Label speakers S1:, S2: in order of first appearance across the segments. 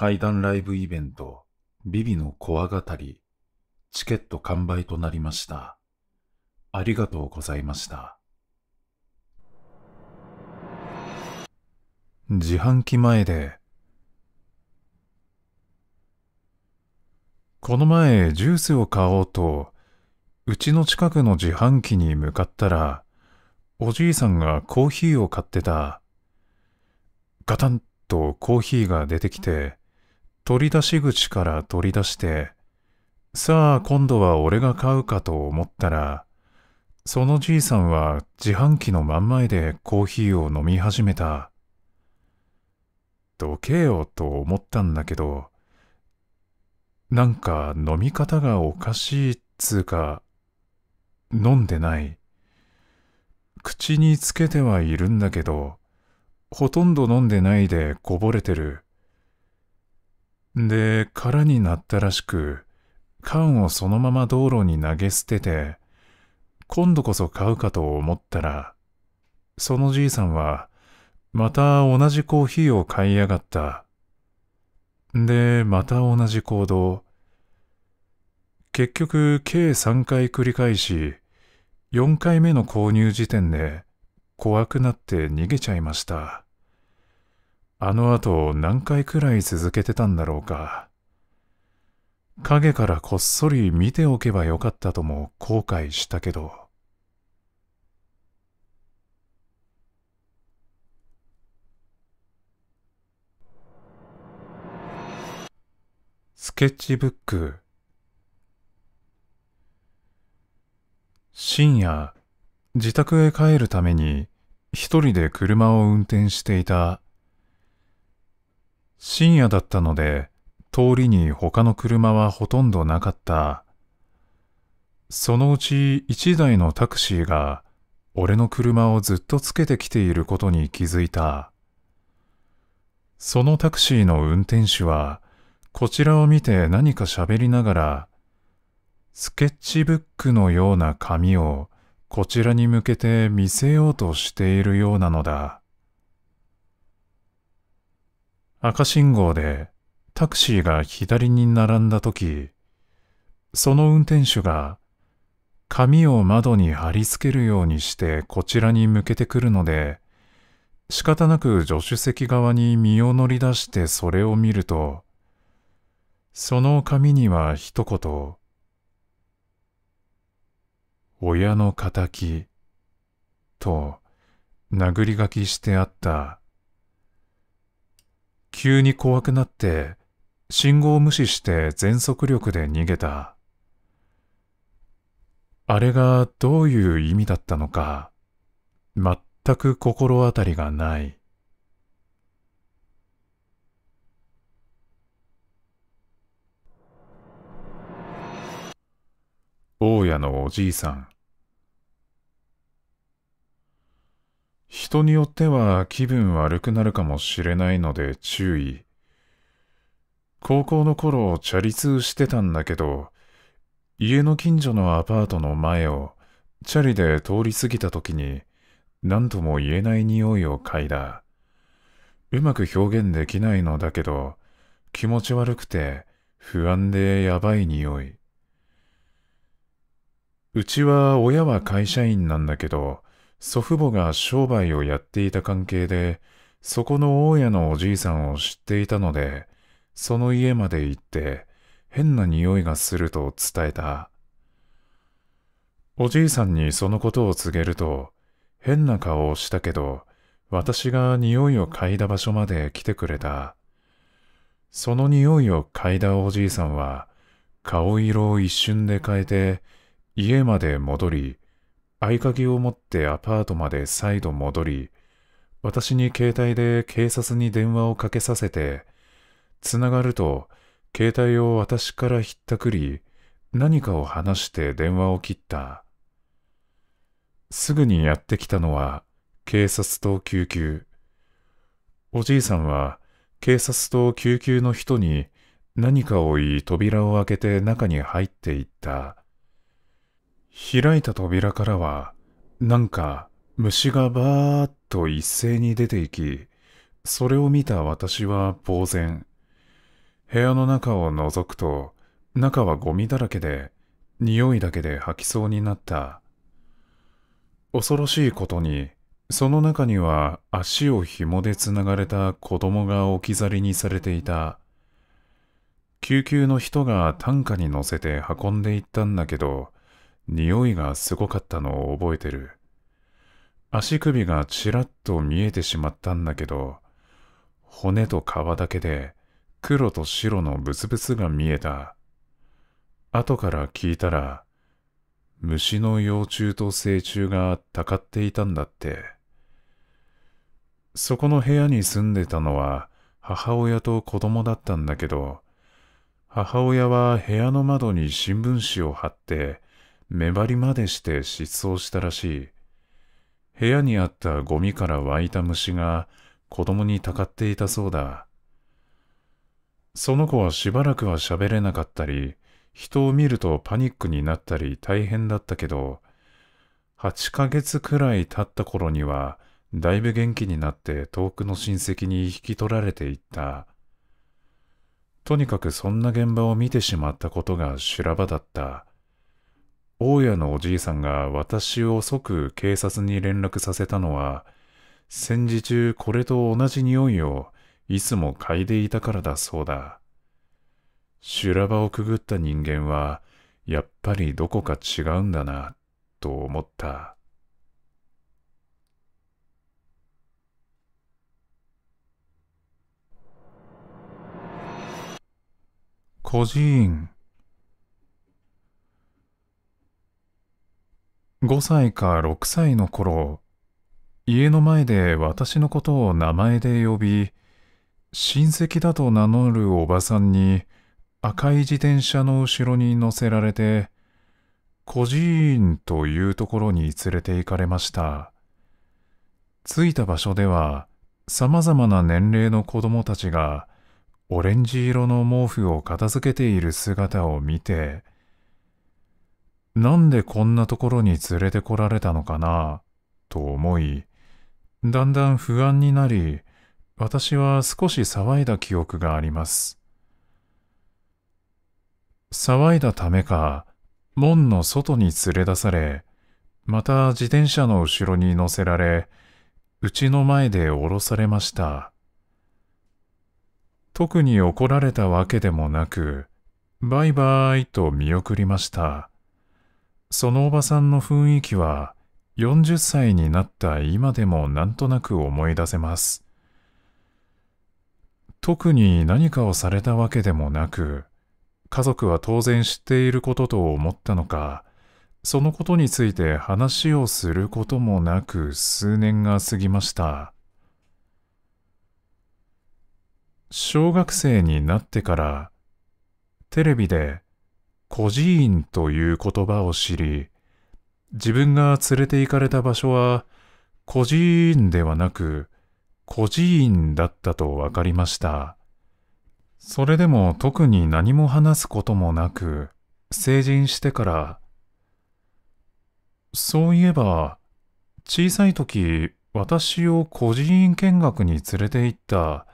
S1: 階段ライブイベント、ビビのコア語り、チケット完売となりました。ありがとうございました。自販機前で、この前ジュースを買おうと、うちの近くの自販機に向かったら、おじいさんがコーヒーを買ってた。ガタンとコーヒーが出てきて、取り出し口から取り出して、さあ今度は俺が買うかと思ったら、そのじいさんは自販機の真ん前でコーヒーを飲み始めた。どけよと思ったんだけど、なんか飲み方がおかしいっつうか、飲んでない。口につけてはいるんだけど、ほとんど飲んでないでこぼれてる。で、空になったらしく、缶をそのまま道路に投げ捨てて、今度こそ買うかと思ったら、そのじいさんは、また同じコーヒーを買いやがった。で、また同じ行動。結局、計3回繰り返し、4回目の購入時点で、怖くなって逃げちゃいました。あの後何回くらい続けてたんだろうか。影からこっそり見ておけばよかったとも後悔したけど。スケッチブック深夜自宅へ帰るために一人で車を運転していた深夜だったので、通りに他の車はほとんどなかった。そのうち一台のタクシーが、俺の車をずっとつけてきていることに気づいた。そのタクシーの運転手は、こちらを見て何か喋りながら、スケッチブックのような紙をこちらに向けて見せようとしているようなのだ。赤信号でタクシーが左に並んだ時、その運転手が紙を窓に貼り付けるようにしてこちらに向けてくるので、仕方なく助手席側に身を乗り出してそれを見ると、その紙には一言、親の仇と殴り書きしてあった急に怖くなって、信号を無視して全速力で逃げた。あれがどういう意味だったのか、全く心当たりがない。大家のおじいさん。人によっては気分悪くなるかもしれないので注意。高校の頃、チャリ通してたんだけど、家の近所のアパートの前を、チャリで通り過ぎた時に、何とも言えない匂いを嗅いだ。うまく表現できないのだけど、気持ち悪くて、不安でやばい匂い。うちは親は会社員なんだけど、祖父母が商売をやっていた関係で、そこの大家のおじいさんを知っていたので、その家まで行って、変な匂いがすると伝えた。おじいさんにそのことを告げると、変な顔をしたけど、私が匂いを嗅いだ場所まで来てくれた。その匂いを嗅いだおじいさんは、顔色を一瞬で変えて、家まで戻り、合鍵を持ってアパートまで再度戻り、私に携帯で警察に電話をかけさせて、つながると、携帯を私からひったくり、何かを話して電話を切った。すぐにやってきたのは、警察と救急。おじいさんは、警察と救急の人に何かを言い扉を開けて中に入っていった。開いた扉からは、なんか虫がばーっと一斉に出ていき、それを見た私は呆然。部屋の中を覗くと、中はゴミだらけで、匂いだけで吐きそうになった。恐ろしいことに、その中には足を紐でつながれた子供が置き去りにされていた。救急の人が担架に乗せて運んでいったんだけど、匂いがすごかったのを覚えてる。足首がちらっと見えてしまったんだけど、骨と皮だけで黒と白のブツブツが見えた。後から聞いたら、虫の幼虫と成虫がたかっていたんだって。そこの部屋に住んでたのは母親と子供だったんだけど、母親は部屋の窓に新聞紙を貼って目張りまでして失踪したらしい。部屋にあったゴミから湧いた虫が子供にたかっていたそうだ。その子はしばらくは喋れなかったり、人を見るとパニックになったり大変だったけど、8ヶ月くらい経った頃には、だいぶ元気になって遠くの親戚に引き取られていった。とにかくそんな現場を見てしまったことが修羅場だった。大家のおじいさんが私を即警察に連絡させたのは、戦時中これと同じ匂いをいつも嗅いでいたからだそうだ。修羅場をくぐった人間は、やっぱりどこか違うんだな、と思った。孤児院。5歳か6歳の頃、家の前で私のことを名前で呼び、親戚だと名乗るおばさんに赤い自転車の後ろに乗せられて、孤児院というところに連れて行かれました。着いた場所では、様々な年齢の子供たちが、オレンジ色の毛布を片付けている姿を見て、なんでこんなところに連れてこられたのかな、と思い、だんだん不安になり、私は少し騒いだ記憶があります。騒いだためか、門の外に連れ出され、また自転車の後ろに乗せられ、うちの前で降ろされました。特に怒られたわけでもなく、バイバイと見送りました。そのおばさんの雰囲気は40歳になった今でもなんとなく思い出せます。特に何かをされたわけでもなく、家族は当然知っていることと思ったのか、そのことについて話をすることもなく数年が過ぎました。小学生になってから、テレビで孤児院という言葉を知り、自分が連れて行かれた場所は、孤児院ではなく、孤児院だったとわかりました。それでも特に何も話すこともなく、成人してから、そういえば、小さい時、私を孤児院見学に連れて行った、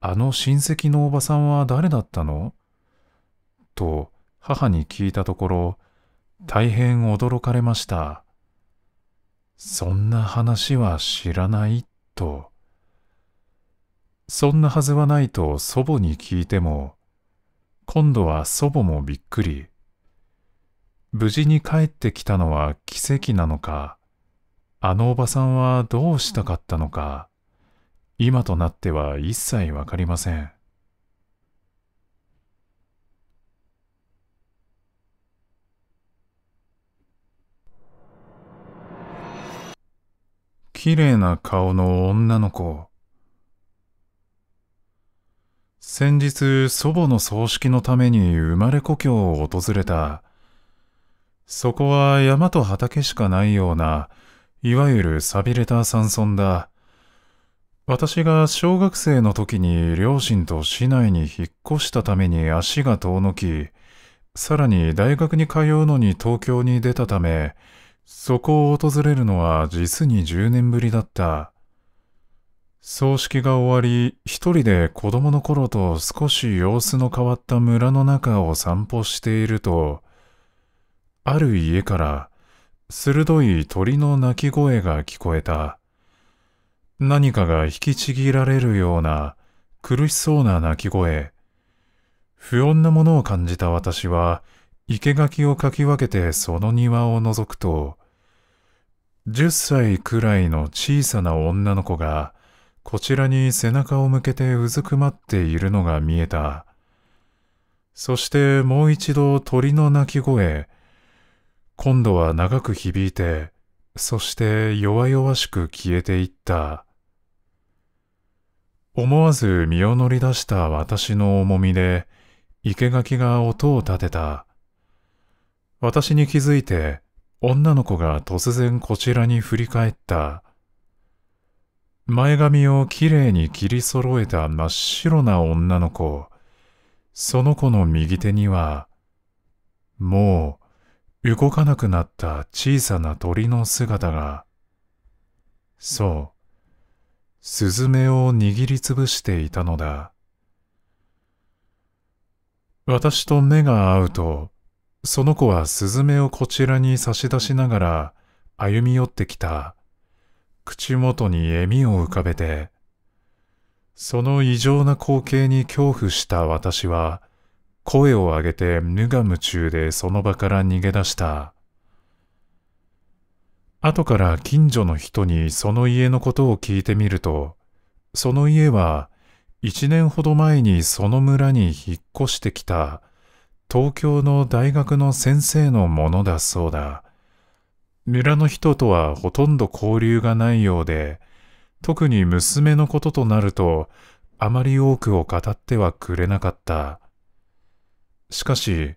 S1: あの親戚のおばさんは誰だったのと、母に聞いたところ、大変驚かれました。そんな話は知らないと。そんなはずはないと祖母に聞いても、今度は祖母もびっくり。無事に帰ってきたのは奇跡なのか、あのおばさんはどうしたかったのか、今となっては一切わかりません。綺麗な顔の女の子。先日祖母の葬式のために生まれ故郷を訪れた。そこは山と畑しかないような、いわゆる錆びれた山村だ。私が小学生の時に両親と市内に引っ越したために足が遠のき、さらに大学に通うのに東京に出たため、そこを訪れるのは実に10年ぶりだった。葬式が終わり、一人で子供の頃と少し様子の変わった村の中を散歩していると、ある家から、鋭い鳥の鳴き声が聞こえた。何かが引きちぎられるような、苦しそうな鳴き声。不穏なものを感じた私は、生垣をかき分けてその庭を覗くと、10歳くらいの小さな女の子が、こちらに背中を向けてうずくまっているのが見えた。そしてもう一度鳥の鳴き声。今度は長く響いて、そして弱々しく消えていった。思わず身を乗り出した私の重みで、生垣が音を立てた。私に気づいて女の子が突然こちらに振り返った。前髪をきれいに切り揃えた真っ白な女の子。その子の右手には、もう動かなくなった小さな鳥の姿が。そう。スズメを握りつぶしていたのだ。私と目が合うと、その子はスズメをこちらに差し出しながら歩み寄ってきた。口元に笑みを浮かべて、その異常な光景に恐怖した私は、声を上げて無我夢中でその場から逃げ出した。後から近所の人にその家のことを聞いてみると、その家は一年ほど前にその村に引っ越してきた東京の大学の先生のものだそうだ。村の人とはほとんど交流がないようで、特に娘のこととなると、あまり多くを語ってはくれなかった。しかし、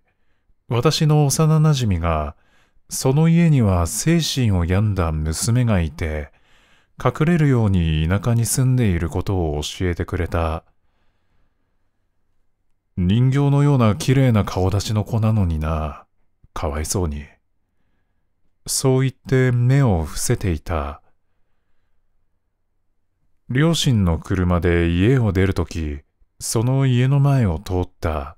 S1: 私の幼なじみが、その家には精神を病んだ娘がいて、隠れるように田舎に住んでいることを教えてくれた。人形のような綺麗な顔立ちの子なのにな。かわいそうに。そう言って目を伏せていた。両親の車で家を出るとき、その家の前を通った。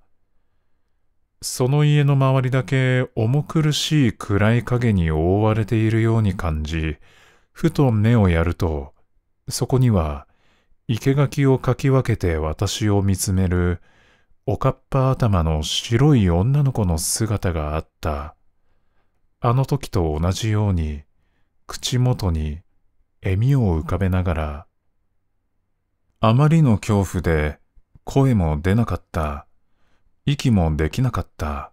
S1: その家の周りだけ重苦しい暗い影に覆われているように感じ、ふと目をやると、そこには、生垣をかき分けて私を見つめるおかっぱ頭の白い女の子の姿があった。あの時と同じように、口元に笑みを浮かべながら、あまりの恐怖で声も出なかった。息もできなかった。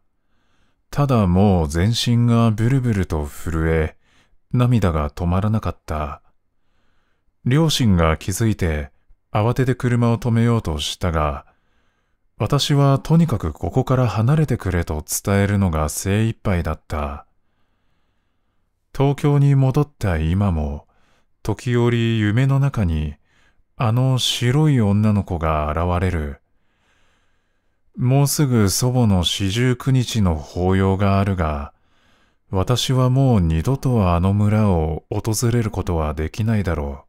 S1: ただもう全身がブルブルと震え、涙が止まらなかった。両親が気づいて慌てて車を止めようとしたが、私はとにかくここから離れてくれと伝えるのが精一杯だった。東京に戻った今も、時折夢の中に、あの白い女の子が現れる。もうすぐ祖母の四十九日の法要があるが、私はもう二度とあの村を訪れることはできないだろ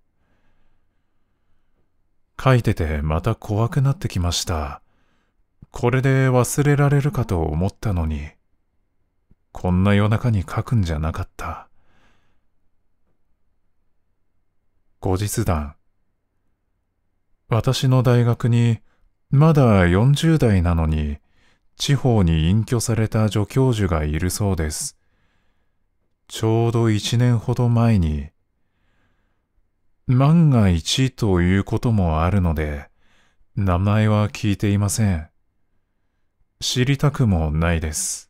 S1: う。書いててまた怖くなってきました。これで忘れられるかと思ったのに、こんな夜中に書くんじゃなかった。後日談。私の大学に、まだ40代なのに、地方に隠居された助教授がいるそうです。ちょうど一年ほど前に、万が一ということもあるので、名前は聞いていません。知りたくもないです。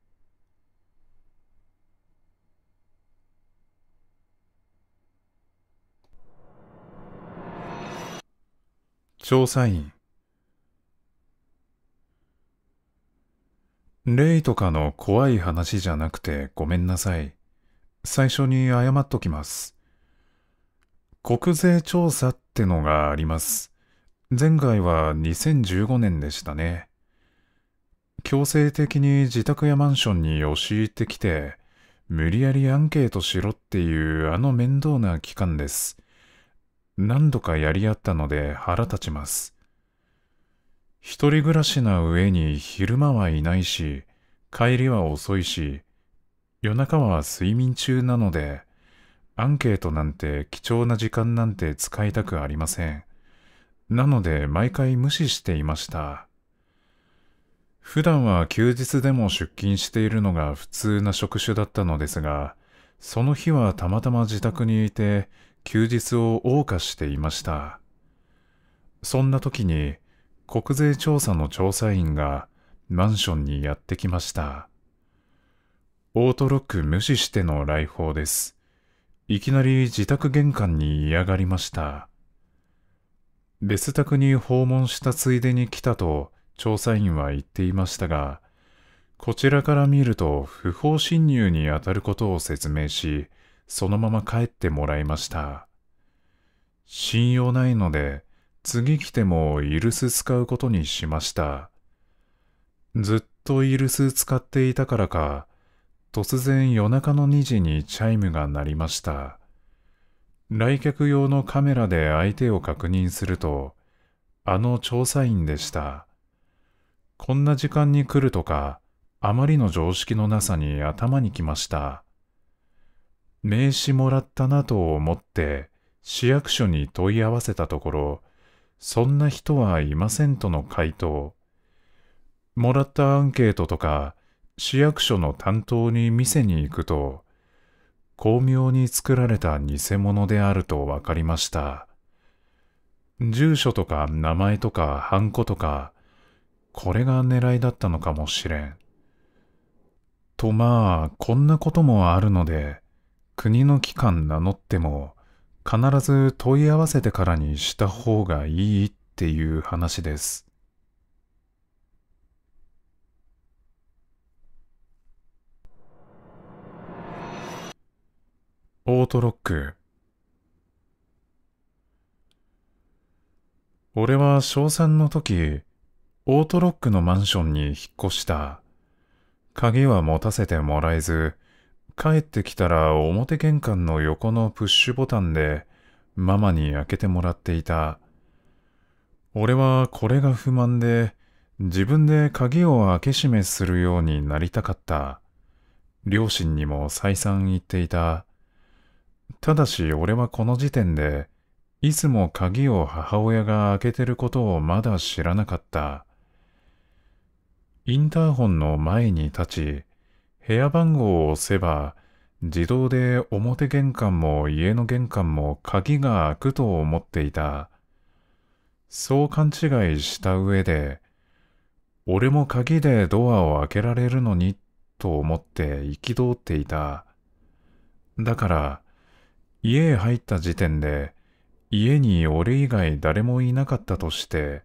S1: 調査員例とかの怖い話じゃなくてごめんなさい。最初に謝っときます。国税調査ってのがあります。前回は2015年でしたね。強制的に自宅やマンションに押し入ってきて、無理やりアンケートしろっていうあの面倒な期間です。何度かやり合ったので腹立ちます。一人暮らしな上に昼間はいないし、帰りは遅いし、夜中は睡眠中なので、アンケートなんて貴重な時間なんて使いたくありません。なので毎回無視していました。普段は休日でも出勤しているのが普通な職種だったのですが、その日はたまたま自宅にいて、休日を謳歌していました。そんな時に、国税調査の調査員がマンションにやってきました。オートロック無視しての来訪です。いきなり自宅玄関に嫌がりました。別宅に訪問したついでに来たと調査員は言っていましたが、こちらから見ると不法侵入にあたることを説明し、そのまま帰ってもらいました。信用ないので、次来てもイルス使うことにしました。ずっとイルス使っていたからか、突然夜中の2時にチャイムが鳴りました。来客用のカメラで相手を確認すると、あの調査員でした。こんな時間に来るとか、あまりの常識のなさに頭にきました。名刺もらったなと思って、市役所に問い合わせたところ、そんな人はいませんとの回答。もらったアンケートとか、市役所の担当に店に行くと、巧妙に作られた偽物であるとわかりました。住所とか名前とかハンコとか、これが狙いだったのかもしれん。とまあ、こんなこともあるので、国の機関名乗っても、必ず問い合わせてからにした方がいいっていう話です。オートロック俺は小3の時オートロックのマンションに引っ越した。鍵は持たせてもらえず、帰ってきたら表玄関の横のプッシュボタンでママに開けてもらっていた。俺はこれが不満で、自分で鍵を開け閉めするようになりたかった。両親にも再三言っていた。ただし俺はこの時点で、いつも鍵を母親が開けてることをまだ知らなかった。インターホンの前に立ち、部屋番号を押せば、自動で表玄関も家の玄関も鍵が開くと思っていた。そう勘違いした上で、俺も鍵でドアを開けられるのにと思って憤っていた。だから、家へ入った時点で、家に俺以外誰もいなかったとして、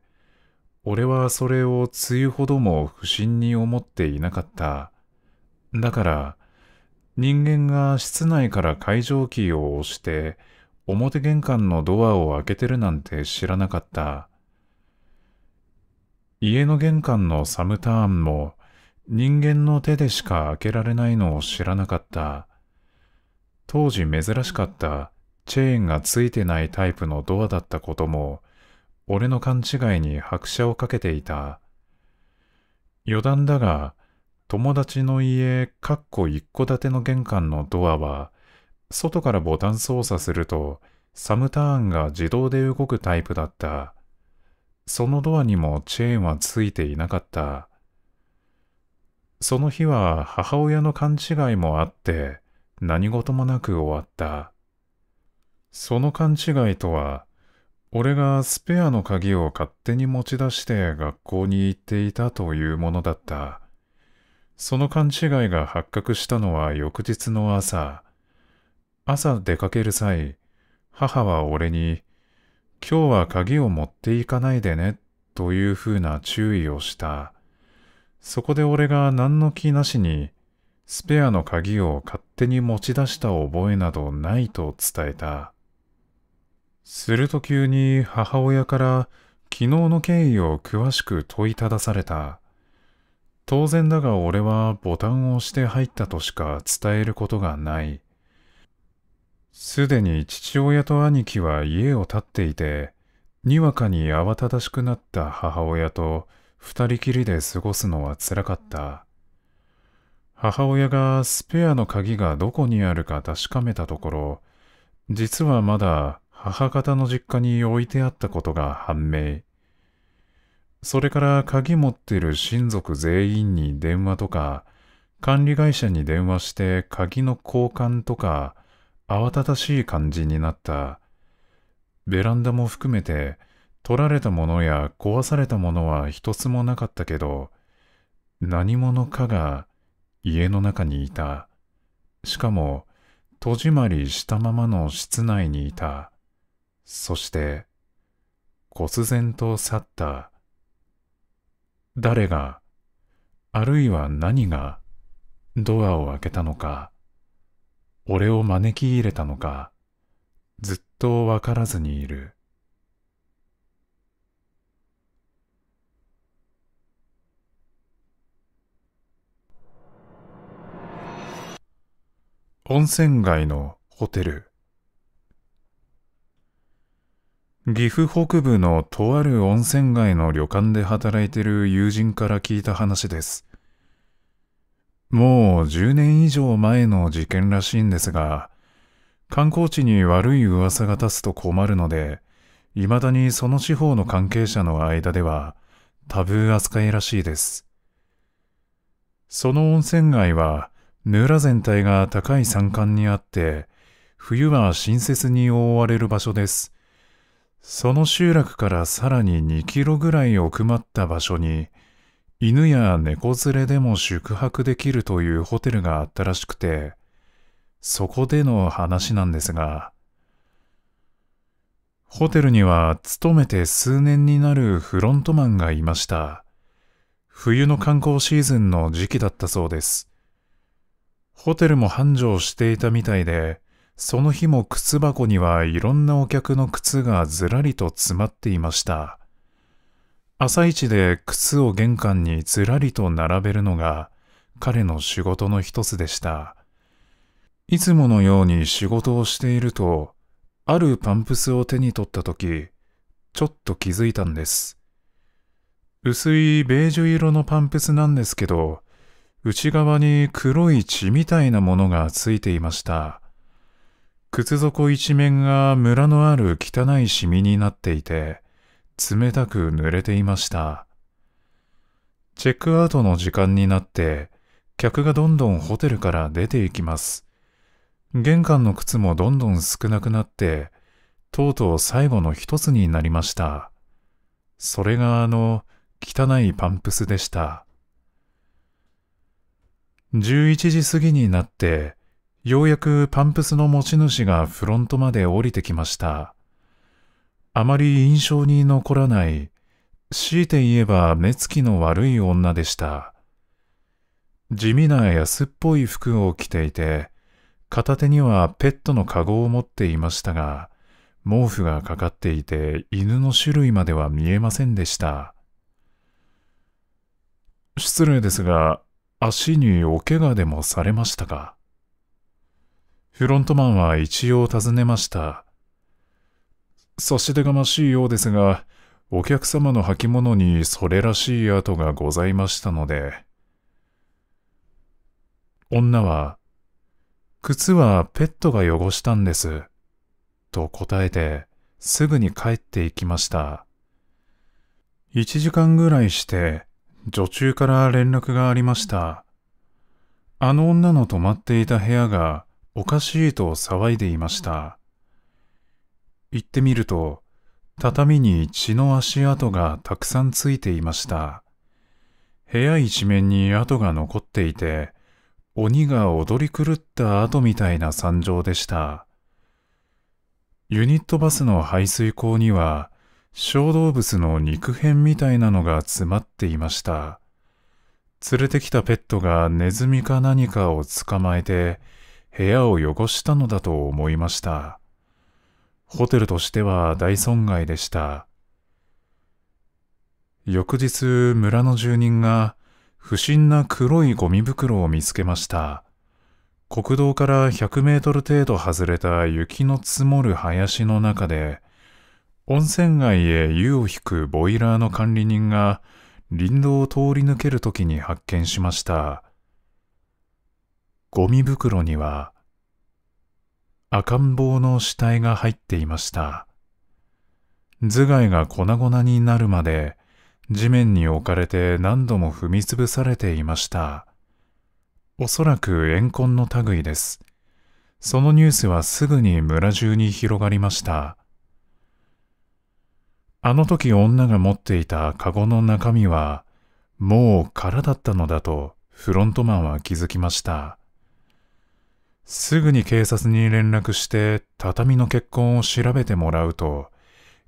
S1: 俺はそれを梅雨ほども不審に思っていなかった。だから、人間が室内から会場キーを押して、表玄関のドアを開けてるなんて知らなかった。家の玄関のサムターンも人間の手でしか開けられないのを知らなかった。当時珍しかったチェーンがついてないタイプのドアだったことも俺の勘違いに拍車をかけていた。余談だが、友達の家、かっこ一戸建ての玄関のドアは、外からボタン操作すると、サムターンが自動で動くタイプだった。そのドアにもチェーンはついていなかった。その日は母親の勘違いもあって、何事もなく終わった。その勘違いとは、俺がスペアの鍵を勝手に持ち出して学校に行っていたというものだった。その勘違いが発覚したのは翌日の朝。朝出かける際、母は俺に、今日は鍵を持っていかないでね、というふうな注意をした。そこで俺が何の気なしに、スペアの鍵を勝手に持ち出した覚えなどないと伝えた。すると急に母親から昨日の経緯を詳しく問いただされた。当然だが俺はボタンを押して入ったとしか伝えることがない。すでに父親と兄貴は家を建っていて、にわかに慌ただしくなった母親と二人きりで過ごすのは辛かった。母親がスペアの鍵がどこにあるか確かめたところ、実はまだ母方の実家に置いてあったことが判明。それから鍵持ってる親族全員に電話とか、管理会社に電話して鍵の交換とか、慌ただしい感じになった。ベランダも含めて、取られたものや壊されたものは一つもなかったけど、何者かが家の中にいた。しかも、戸締まりしたままの室内にいた。そして、忽然と去った。誰が、あるいは何が、ドアを開けたのか、俺を招き入れたのか、ずっとわからずにいる。温泉街のホテル。岐阜北部のとある温泉街の旅館で働いてる友人から聞いた話です。もう10年以上前の事件らしいんですが、観光地に悪い噂が立つと困るので、未だにその地方の関係者の間ではタブー扱いらしいです。その温泉街は、ヌーラ全体が高い山間にあって、冬は新雪に覆われる場所です。その集落からさらに2キロぐらい奥まった場所に、犬や猫連れでも宿泊できるというホテルがあったらしくて、そこでの話なんですが、ホテルには勤めて数年になるフロントマンがいました。冬の観光シーズンの時期だったそうです。ホテルも繁盛していたみたいで、その日も靴箱にはいろんなお客の靴がずらりと詰まっていました。朝一で靴を玄関にずらりと並べるのが彼の仕事の一つでした。いつものように仕事をしていると、あるパンプスを手に取った時、ちょっと気づいたんです。薄いベージュ色のパンプスなんですけど、内側に黒い血みたいなものがついていました。靴底一面が村のある汚いシミになっていて、冷たく濡れていました。チェックアウトの時間になって、客がどんどんホテルから出ていきます。玄関の靴もどんどん少なくなって、とうとう最後の一つになりました。それがあの、汚いパンプスでした。11時過ぎになって、ようやくパンプスの持ち主がフロントまで降りてきました。あまり印象に残らない、強いて言えば目つきの悪い女でした。地味な安っぽい服を着ていて、片手にはペットのカゴを持っていましたが、毛布がかかっていて犬の種類までは見えませんでした。失礼ですが、足にお怪我でもされましたかフロントマンは一応尋ねました。差し出がましいようですが、お客様の履物にそれらしい跡がございましたので。女は、靴はペットが汚したんです。と答えて、すぐに帰っていきました。一時間ぐらいして、女中から連絡がありました。あの女の泊まっていた部屋が、おかしいと騒いでいました。行ってみると、畳に血の足跡がたくさんついていました。部屋一面に跡が残っていて、鬼が踊り狂った跡みたいな惨状でした。ユニットバスの排水口には、小動物の肉片みたいなのが詰まっていました。連れてきたペットがネズミか何かを捕まえて、部屋を汚したのだと思いました。ホテルとしては大損害でした。翌日、村の住人が不審な黒いゴミ袋を見つけました。国道から100メートル程度外れた雪の積もる林の中で、温泉街へ湯を引くボイラーの管理人が林道を通り抜けるときに発見しました。ゴミ袋には赤ん坊の死体が入っていました。頭蓋が粉々になるまで地面に置かれて何度も踏みつぶされていました。おそらく怨恨の類です。そのニュースはすぐに村中に広がりました。あの時女が持っていたカゴの中身はもう空だったのだとフロントマンは気づきました。すぐに警察に連絡して畳の血痕を調べてもらうと、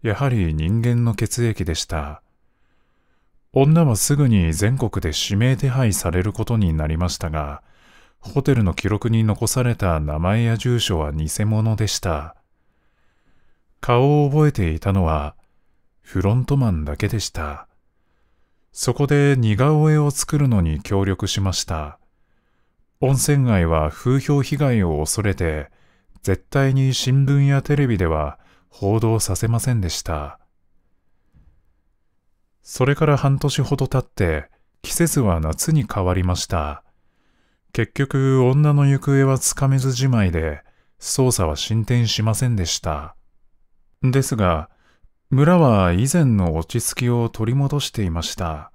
S1: やはり人間の血液でした。女はすぐに全国で指名手配されることになりましたが、ホテルの記録に残された名前や住所は偽物でした。顔を覚えていたのは、フロントマンだけでした。そこで似顔絵を作るのに協力しました。温泉街は風評被害を恐れて、絶対に新聞やテレビでは報道させませんでした。それから半年ほど経って、季節は夏に変わりました。結局、女の行方はつかめずじまいで、捜査は進展しませんでした。ですが、村は以前の落ち着きを取り戻していました。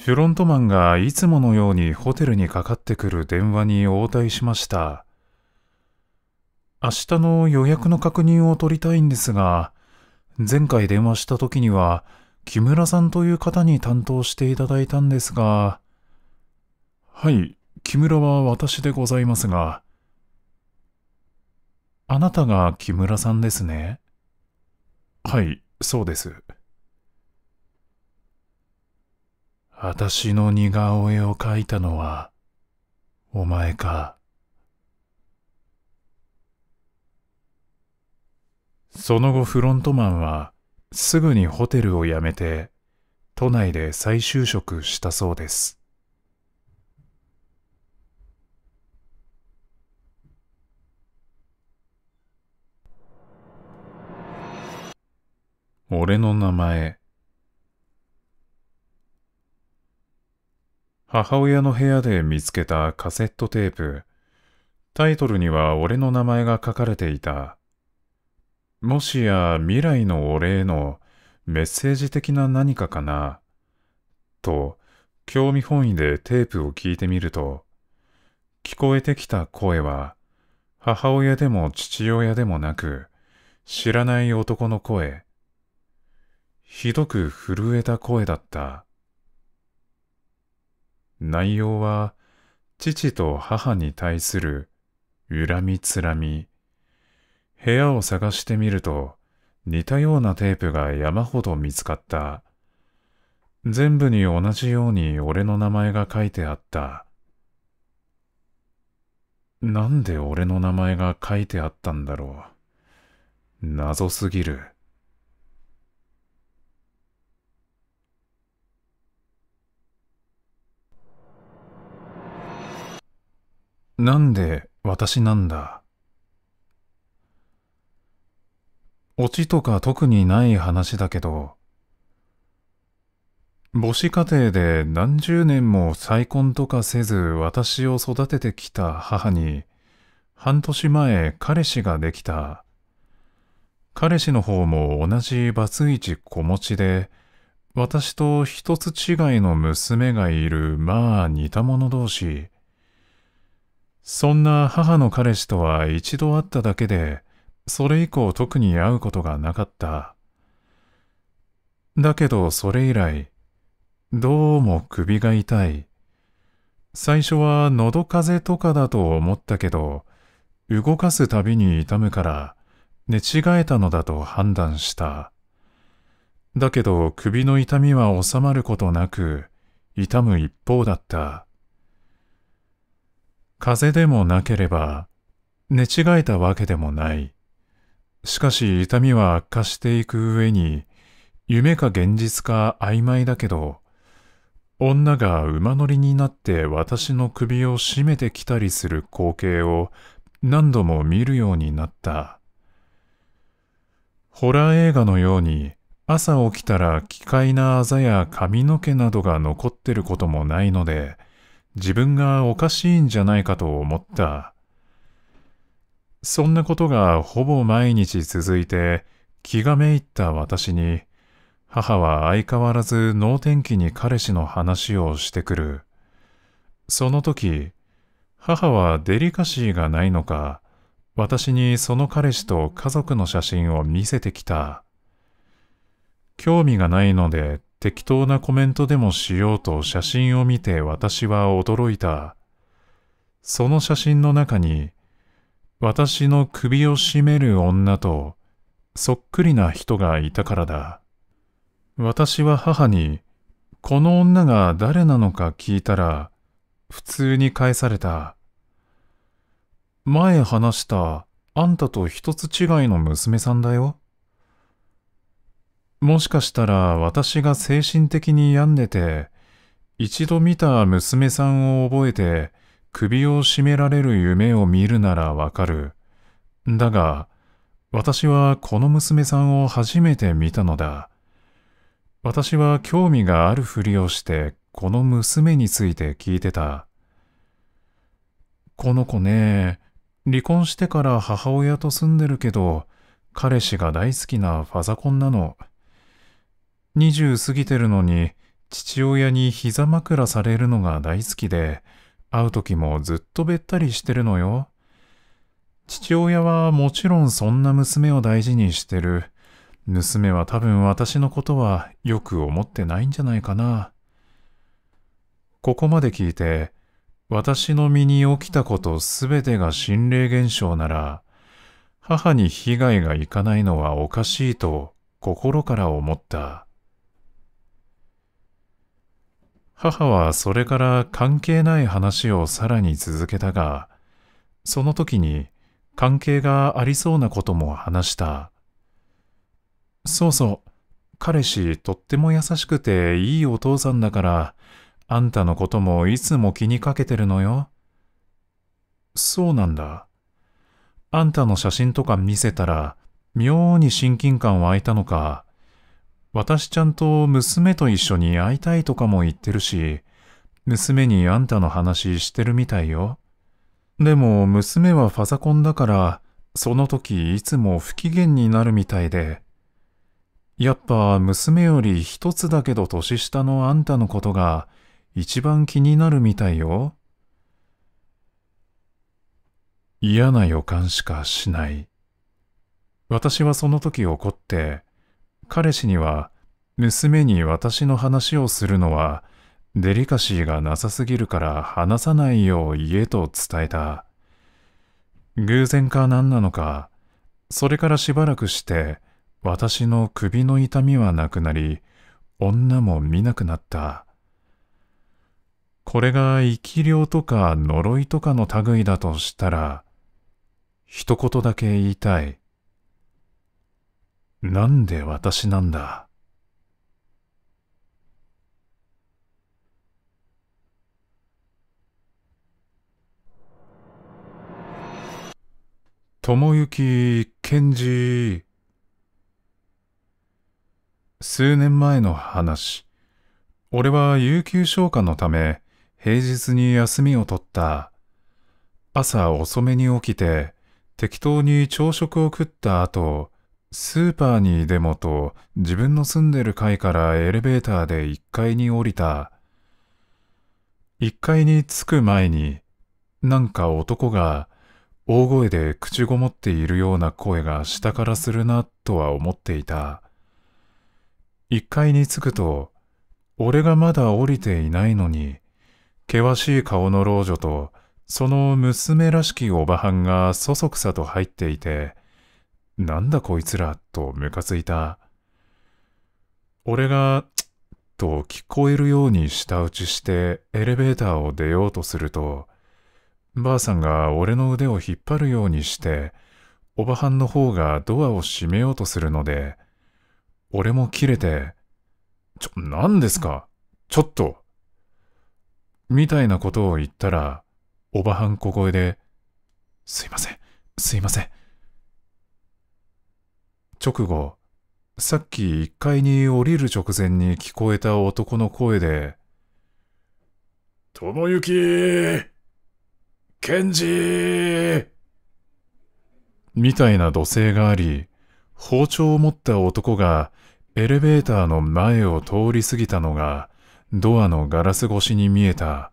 S1: フロントマンがいつものようにホテルにかかってくる電話に応対しました。明日の予約の確認を取りたいんですが、前回電話した時には、木村さんという方に担当していただいたんですが、はい、木村は私でございますが、あなたが木村さんですねはい、そうです。私の似顔絵を描いたのは、お前か。その後フロントマンは、すぐにホテルを辞めて、都内で再就職したそうです。俺の名前、母親の部屋で見つけたカセットテープ。タイトルには俺の名前が書かれていた。もしや未来の俺へのメッセージ的な何かかな。と、興味本位でテープを聞いてみると、聞こえてきた声は、母親でも父親でもなく、知らない男の声。ひどく震えた声だった。内容は、父と母に対する恨みつらみ。部屋を探してみると、似たようなテープが山ほど見つかった。全部に同じように俺の名前が書いてあった。なんで俺の名前が書いてあったんだろう。謎すぎる。なんで私なんだオチとか特にない話だけど、母子家庭で何十年も再婚とかせず私を育ててきた母に、半年前彼氏ができた。彼氏の方も同じバツイチ子持ちで、私と一つ違いの娘がいるまあ似た者同士。そんな母の彼氏とは一度会っただけで、それ以降特に会うことがなかった。だけどそれ以来、どうも首が痛い。最初は喉風邪とかだと思ったけど、動かすたびに痛むから、寝違えたのだと判断した。だけど首の痛みは収まることなく、痛む一方だった。風邪でもなければ、寝違えたわけでもない。しかし痛みは悪化していく上に、夢か現実か曖昧だけど、女が馬乗りになって私の首を絞めてきたりする光景を何度も見るようになった。ホラー映画のように朝起きたら奇怪なあざや髪の毛などが残ってることもないので、自分がおかしいんじゃないかと思った。そんなことがほぼ毎日続いて気がめいった私に、母は相変わらず能天気に彼氏の話をしてくる。その時、母はデリカシーがないのか、私にその彼氏と家族の写真を見せてきた。興味がないので適当なコメントでもしようと写真を見て私は驚いた。その写真の中に、私の首を絞める女と、そっくりな人がいたからだ。私は母に、この女が誰なのか聞いたら、普通に返された。前話した、あんたと一つ違いの娘さんだよ。もしかしたら私が精神的に病んでて、一度見た娘さんを覚えて首を絞められる夢を見るならわかる。だが、私はこの娘さんを初めて見たのだ。私は興味があるふりをしてこの娘について聞いてた。この子ね、離婚してから母親と住んでるけど、彼氏が大好きなファザコンなの。20過ぎてるのに父親に膝枕されるのが大好きで、会う時もずっとべったりしてるのよ。父親はもちろんそんな娘を大事にしてる。娘は多分私のことはよく思ってないんじゃないかな。ここまで聞いて、私の身に起きたことすべてが心霊現象なら、母に被害がいかないのはおかしいと心から思った。母はそれから関係ない話をさらに続けたが、その時に関係がありそうなことも話した。そうそう、彼氏とっても優しくていいお父さんだから、あんたのこともいつも気にかけてるのよ。そうなんだ。あんたの写真とか見せたら、妙に親近感湧いたのか、私ちゃんと娘と一緒に会いたいとかも言ってるし、娘にあんたの話してるみたいよ。でも娘はファザコンだから、その時いつも不機嫌になるみたいで。やっぱ娘より一つだけど年下のあんたのことが一番気になるみたいよ。嫌な予感しかしない。私はその時怒って、彼氏には娘に私の話をするのはデリカシーがなさすぎるから話さないよう言えと伝えた。偶然か何なのか、それからしばらくして私の首の痛みはなくなり、女も見なくなった。これが生き量とか呪いとかの類だとしたら、一言だけ言いたい。なんで私なんだ友幸賢治数年前の話俺は有給消化のため平日に休みを取った朝遅めに起きて適当に朝食を食った後スーパーにでもと自分の住んでる階からエレベーターで1階に降りた。1階に着く前に、なんか男が大声で口ごもっているような声が下からするなとは思っていた。1階に着くと、俺がまだ降りていないのに、険しい顔の老女と、その娘らしきおばはんがそそくさと入っていて、なんだこいつら、とムカついた。俺が、と聞こえるように舌打ちしてエレベーターを出ようとすると、ばあさんが俺の腕を引っ張るようにして、おばはんの方がドアを閉めようとするので、俺も切れて、ちょ、何ですかちょっとみたいなことを言ったら、おばはん小声で、すいません、すいません、直後、さっき1階に降りる直前に聞こえた男の声で、ともゆきケンジみたいな土星があり、包丁を持った男がエレベーターの前を通り過ぎたのがドアのガラス越しに見えた。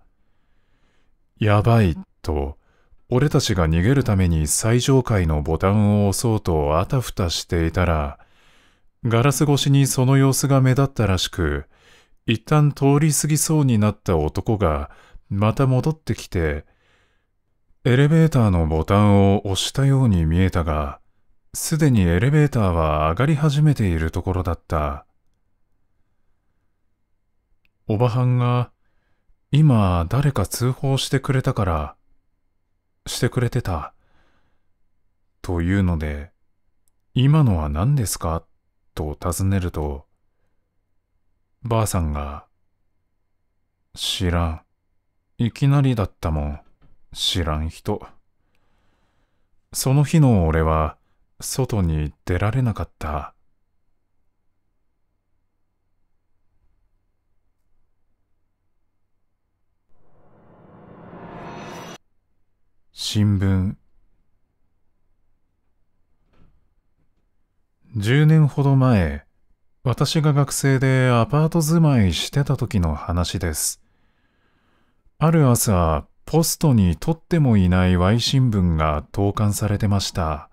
S1: やばいと俺たちが逃げるために最上階のボタンを押そうとあたふたしていたら、ガラス越しにその様子が目立ったらしく、一旦通り過ぎそうになった男がまた戻ってきて、エレベーターのボタンを押したように見えたが、すでにエレベーターは上がり始めているところだった。おばはんが、今誰か通報してくれたから、してくれてた。というので、今のは何ですかと尋ねると、ばあさんが、知らん。いきなりだったもん。知らん人。その日の俺は、外に出られなかった。新聞10年ほど前、私が学生でアパート住まいしてた時の話です。ある朝、ポストに取ってもいない Y 新聞が投函されてました。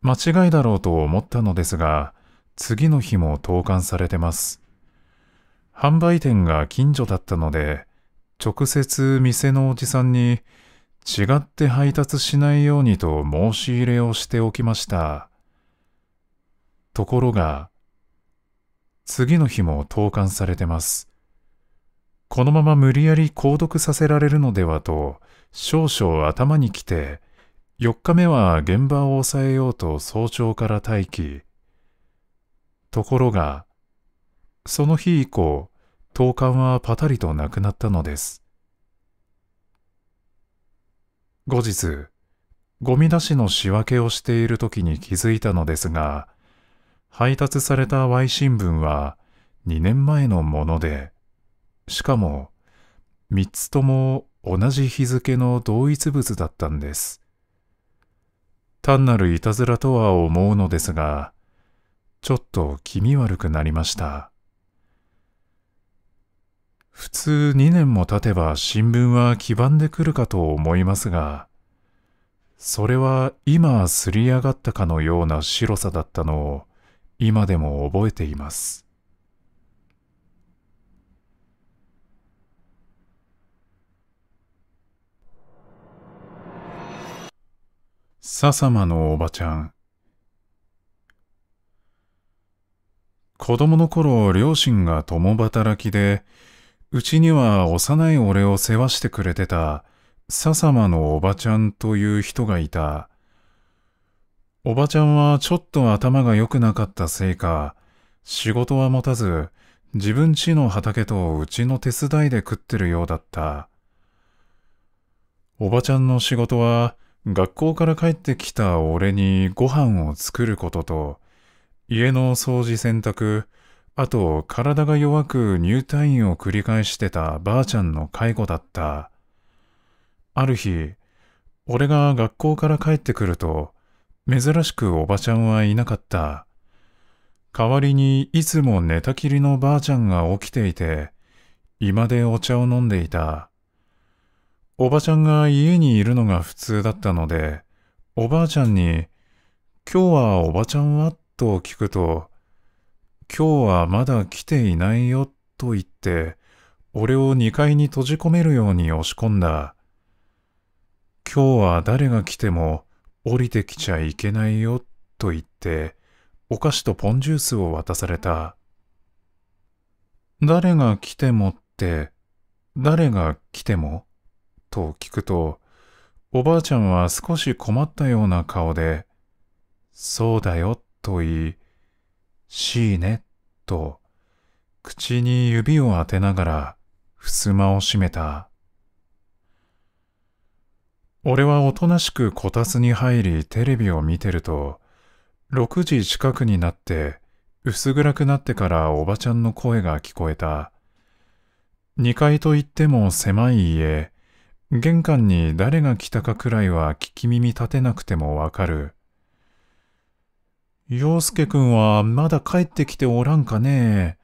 S1: 間違いだろうと思ったのですが、次の日も投函されてます。販売店が近所だったので、直接店のおじさんに違って配達しないようにと申し入れをしておきました。ところが、次の日も投函されてます。このまま無理やり購読させられるのではと、少々頭にきて、4日目は現場を抑えようと早朝から待機。ところが、その日以降、投函はパタリとなくなったのです。後日、ゴミ出しの仕分けをしている時に気づいたのですが、配達された Y 新聞は2年前のもので、しかも3つとも同じ日付の同一物だったんです。単なるいたずらとは思うのですが、ちょっと気味悪くなりました。普通2年も経てば新聞は黄ばんでくるかと思いますが、それは今すり上がったかのような白さだったのを今でも覚えています。笹間のおばちゃん子供の頃両親が共働きでうちには幼い俺を世話してくれてた、笹間のおばちゃんという人がいた。おばちゃんはちょっと頭が良くなかったせいか、仕事は持たず、自分ちの畑とうちの手伝いで食ってるようだった。おばちゃんの仕事は、学校から帰ってきた俺にご飯を作ることと、家の掃除洗濯、あと、体が弱く入退院を繰り返してたばあちゃんの介護だった。ある日、俺が学校から帰ってくると、珍しくおばちゃんはいなかった。代わりにいつも寝たきりのばあちゃんが起きていて、居間でお茶を飲んでいた。おばちゃんが家にいるのが普通だったので、おばあちゃんに、今日はおばちゃんはと聞くと、今日はまだ来ていないよと言って、俺を2階に閉じ込めるように押し込んだ。今日は誰が来ても降りてきちゃいけないよと言って、お菓子とポンジュースを渡された。誰が来てもって、誰が来てもと聞くと、おばあちゃんは少し困ったような顔で、そうだよと言い、しいね、と、口に指を当てながら、襖を閉めた。俺はおとなしくこたつに入りテレビを見てると、6時近くになって、薄暗くなってからおばちゃんの声が聞こえた。2階といっても狭い家、玄関に誰が来たかくらいは聞き耳立てなくてもわかる。洋介くんはまだ帰ってきておらんかね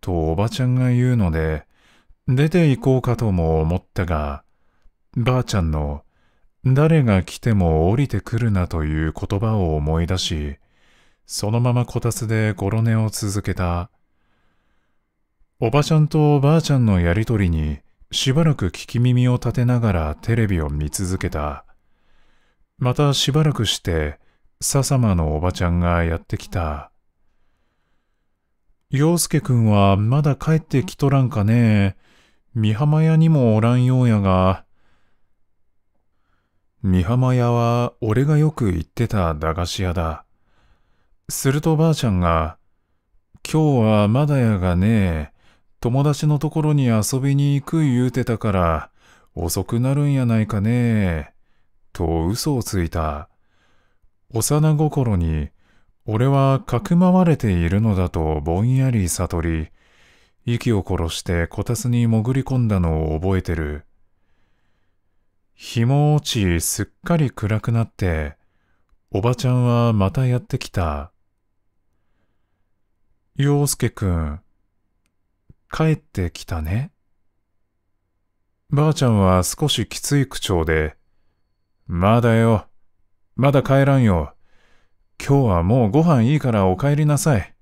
S1: とおばちゃんが言うので、出て行こうかとも思ったが、ばあちゃんの、誰が来ても降りてくるなという言葉を思い出し、そのままこたつでごろ寝を続けた。おばちゃんとばあちゃんのやりとりに、しばらく聞き耳を立てながらテレビを見続けた。またしばらくして、笹間のおばちゃんがやってきた。洋介くんはまだ帰ってきとらんかね三浜屋にもおらんようやが。三浜屋は俺がよく行ってた駄菓子屋だ。するとばあちゃんが、今日はまだやがね友達のところに遊びに行く言うてたから、遅くなるんやないかねと嘘をついた。幼心に、俺はかくまわれているのだとぼんやり悟り、息を殺してこたつに潜り込んだのを覚えてる。日も落ちすっかり暗くなって、おばちゃんはまたやってきた。陽介くん、帰ってきたね。ばあちゃんは少しきつい口調で、まだよ。まだ帰らんよ。今日はもうご飯いいからお帰りなさい。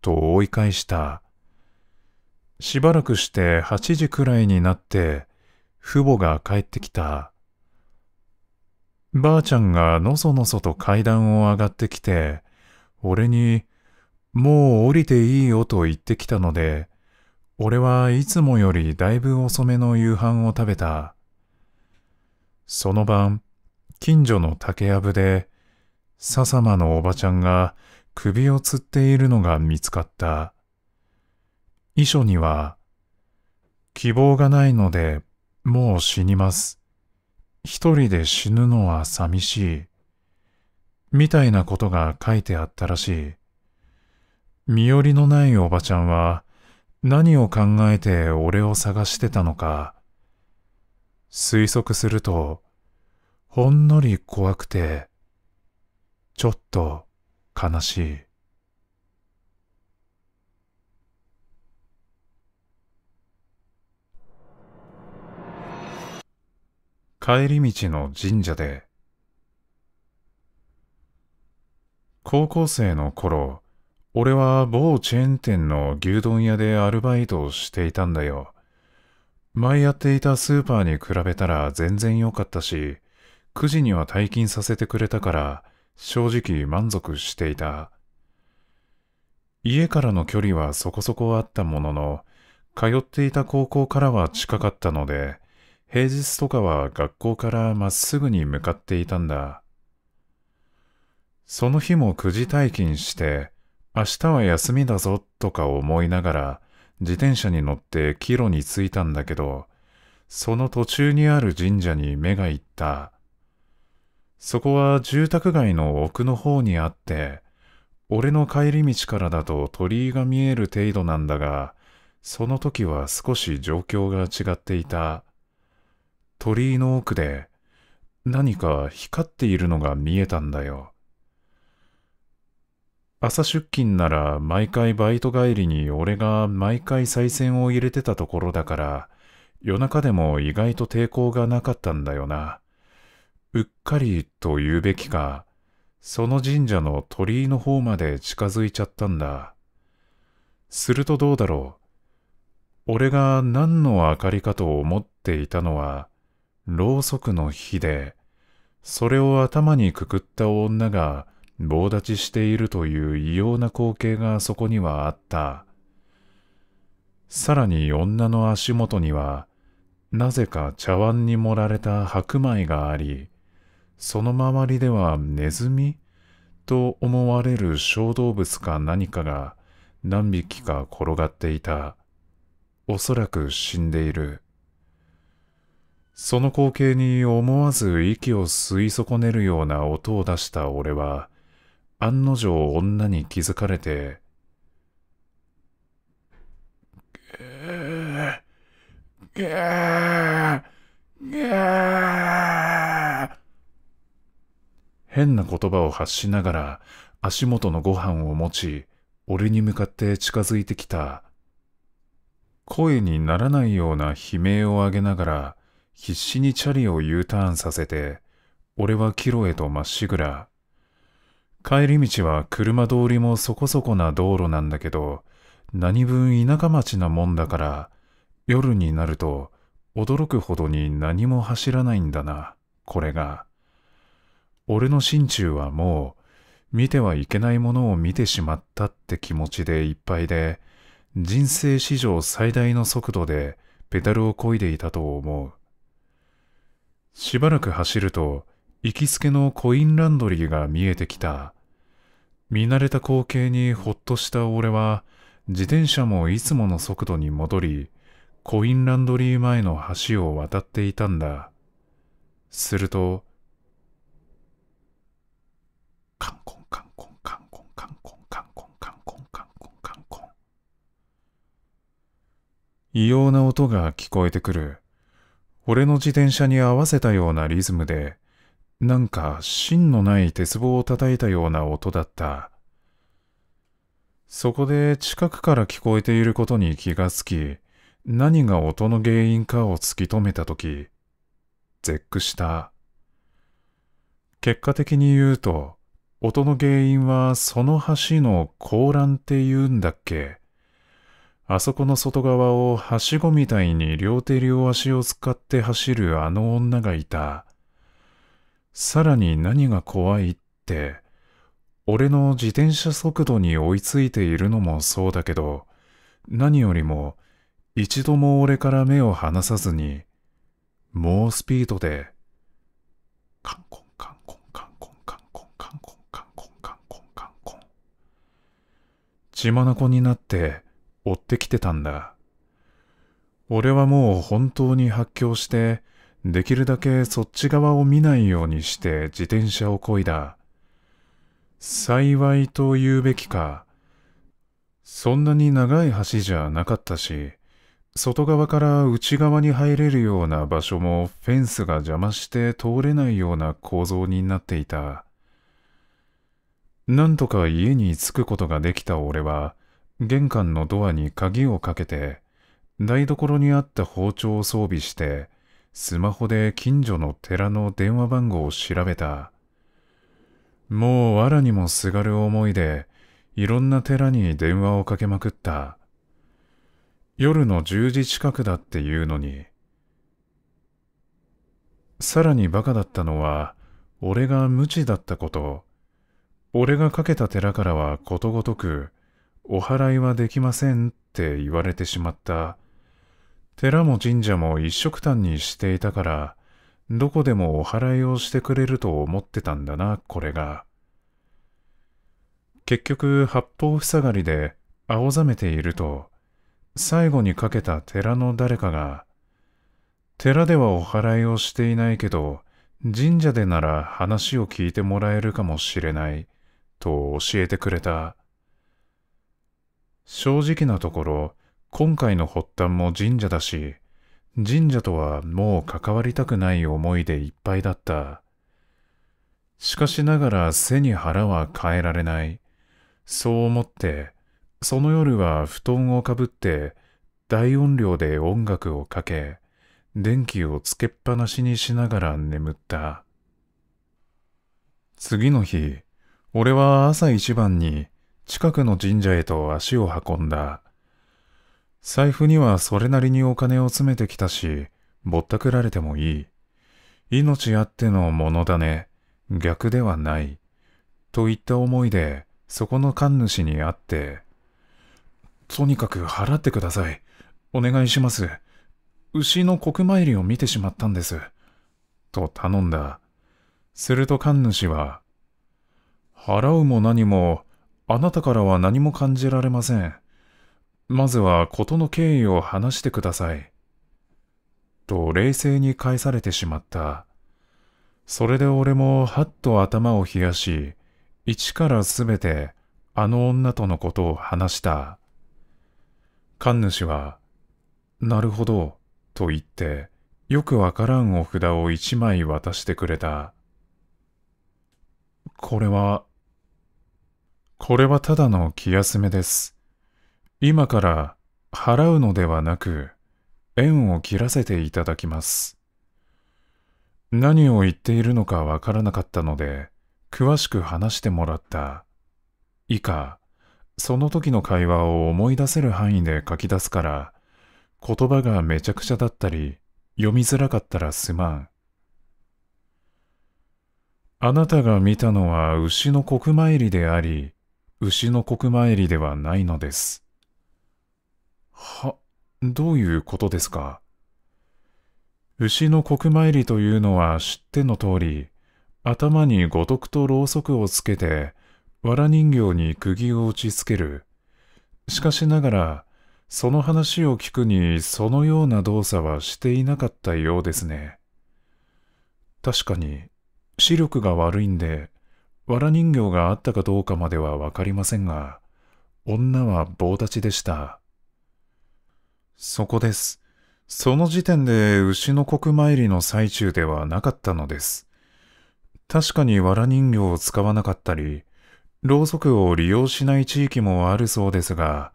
S1: と追い返した。しばらくして8時くらいになって、父母が帰ってきた。ばあちゃんがのそのそと階段を上がってきて、俺に、もう降りていいよと言ってきたので、俺はいつもよりだいぶ遅めの夕飯を食べた。その晩、近所の竹やぶで、笹間のおばちゃんが首を吊っているのが見つかった。遺書には、希望がないので、もう死にます。一人で死ぬのは寂しい。みたいなことが書いてあったらしい。身寄りのないおばちゃんは何を考えて俺を探してたのか。推測すると、ほんのり怖くて、ちょっと悲しい。帰り道の神社で、高校生の頃、俺は某チェーン店の牛丼屋でアルバイトをしていたんだよ。前やっていたスーパーに比べたら全然良かったし、9時には退勤させてくれたから、正直満足していた。家からの距離はそこそこあったものの、通っていた高校からは近かったので、平日とかは学校からまっすぐに向かっていたんだ。その日も9時退勤して、明日は休みだぞとか思いながら、自転車に乗って帰路に着いたんだけど、その途中にある神社に目が行った。そこは住宅街の奥の方にあって、俺の帰り道からだと鳥居が見える程度なんだが、その時は少し状況が違っていた。鳥居の奥で何か光っているのが見えたんだよ。朝出勤なら毎回バイト帰りに俺が毎回再銭を入れてたところだから、夜中でも意外と抵抗がなかったんだよな。うっかりと言うべきか、その神社の鳥居の方まで近づいちゃったんだ。するとどうだろう。俺が何の明かりかと思っていたのは、ろうそくの火で、それを頭にくくった女が棒立ちしているという異様な光景がそこにはあった。さらに女の足元には、なぜか茶碗に盛られた白米があり、その周りではネズミと思われる小動物か何かが何匹か転がっていた。おそらく死んでいる。その光景に思わず息を吸い損ねるような音を出した俺は、案の定女に気づかれて、げー、げー、げー変な言葉を発しながら足元のご飯を持ち、俺に向かって近づいてきた。声にならないような悲鳴を上げながら、必死にチャリを U ターンさせて、俺はキロへとまっしぐら。帰り道は車通りもそこそこな道路なんだけど、何分田舎町なもんだから、夜になると驚くほどに何も走らないんだな、これが。俺の心中はもう見てはいけないものを見てしまったって気持ちでいっぱいで、人生史上最大の速度でペダルを漕いでいたと思う。しばらく走ると、行きつけのコインランドリーが見えてきた。見慣れた光景にほっとした俺は、自転車もいつもの速度に戻り、コインランドリー前の橋を渡っていたんだ。すると、カンコンカンコンカンコンカンコンカンコンカンコンカンコンカンコン異様な音が聞こえてくる俺の自転車に合わせたようなリズムでなんか芯のない鉄棒を叩いたような音だったそこで近くから聞こえていることに気がつき何が音の原因かを突き止めた時絶句した結果的に言うと音の原因はその橋の高欄って言うんだっけあそこの外側をはしごみたいに両手両足を使って走るあの女がいた。さらに何が怖いって、俺の自転車速度に追いついているのもそうだけど、何よりも一度も俺から目を離さずに、猛スピードで、観光血眼になって追ってきてたんだ。俺はもう本当に発狂して、できるだけそっち側を見ないようにして自転車をこいだ。幸いと言うべきか。そんなに長い橋じゃなかったし、外側から内側に入れるような場所もフェンスが邪魔して通れないような構造になっていた。なんとか家に着くことができた俺は、玄関のドアに鍵をかけて、台所にあった包丁を装備して、スマホで近所の寺の電話番号を調べた。もう藁にもすがる思いで、いろんな寺に電話をかけまくった。夜の10時近くだっていうのに。さらにバカだったのは、俺が無知だったこと。俺がかけた寺からはことごとく、お祓いはできませんって言われてしまった。寺も神社も一色単にしていたから、どこでもお祓いをしてくれると思ってたんだな、これが。結局、八方塞がりで青ざめていると、最後にかけた寺の誰かが、寺ではお祓いをしていないけど、神社でなら話を聞いてもらえるかもしれない。と教えてくれた。正直なところ、今回の発端も神社だし、神社とはもう関わりたくない思いでいっぱいだった。しかしながら背に腹は変えられない。そう思って、その夜は布団をかぶって、大音量で音楽をかけ、電気をつけっぱなしにしながら眠った。次の日、俺は朝一番に近くの神社へと足を運んだ。財布にはそれなりにお金を詰めてきたし、ぼったくられてもいい。命あってのものだね。逆ではない。といった思いで、そこの神主に会って、とにかく払ってください。お願いします。牛の国参りを見てしまったんです。と頼んだ。すると神主は、払うも何も、あなたからは何も感じられません。まずは事の経緯を話してください。と冷静に返されてしまった。それで俺もはっと頭を冷やし、一からすべてあの女とのことを話した。神主は、なるほど、と言って、よくわからんお札を一枚渡してくれた。これはこれはただの気休めです。今から払うのではなく、縁を切らせていただきます。何を言っているのかわからなかったので、詳しく話してもらった。以下、その時の会話を思い出せる範囲で書き出すから、言葉がめちゃくちゃだったり、読みづらかったらすまん。あなたが見たのは牛の国参りであり、牛の国参りではないのです。は、どういうことですか牛の国参りというのは知っての通り、頭に五徳とろうそくをつけて、藁人形に釘を打ちつける。しかしながら、その話を聞くにそのような動作はしていなかったようですね。確かに、視力が悪いんで、藁人形があったかどうかまでは分かりませんが、女は棒立ちでした。そこです。その時点で牛の国参りの最中ではなかったのです。確かに藁人形を使わなかったり、ろうそくを利用しない地域もあるそうですが、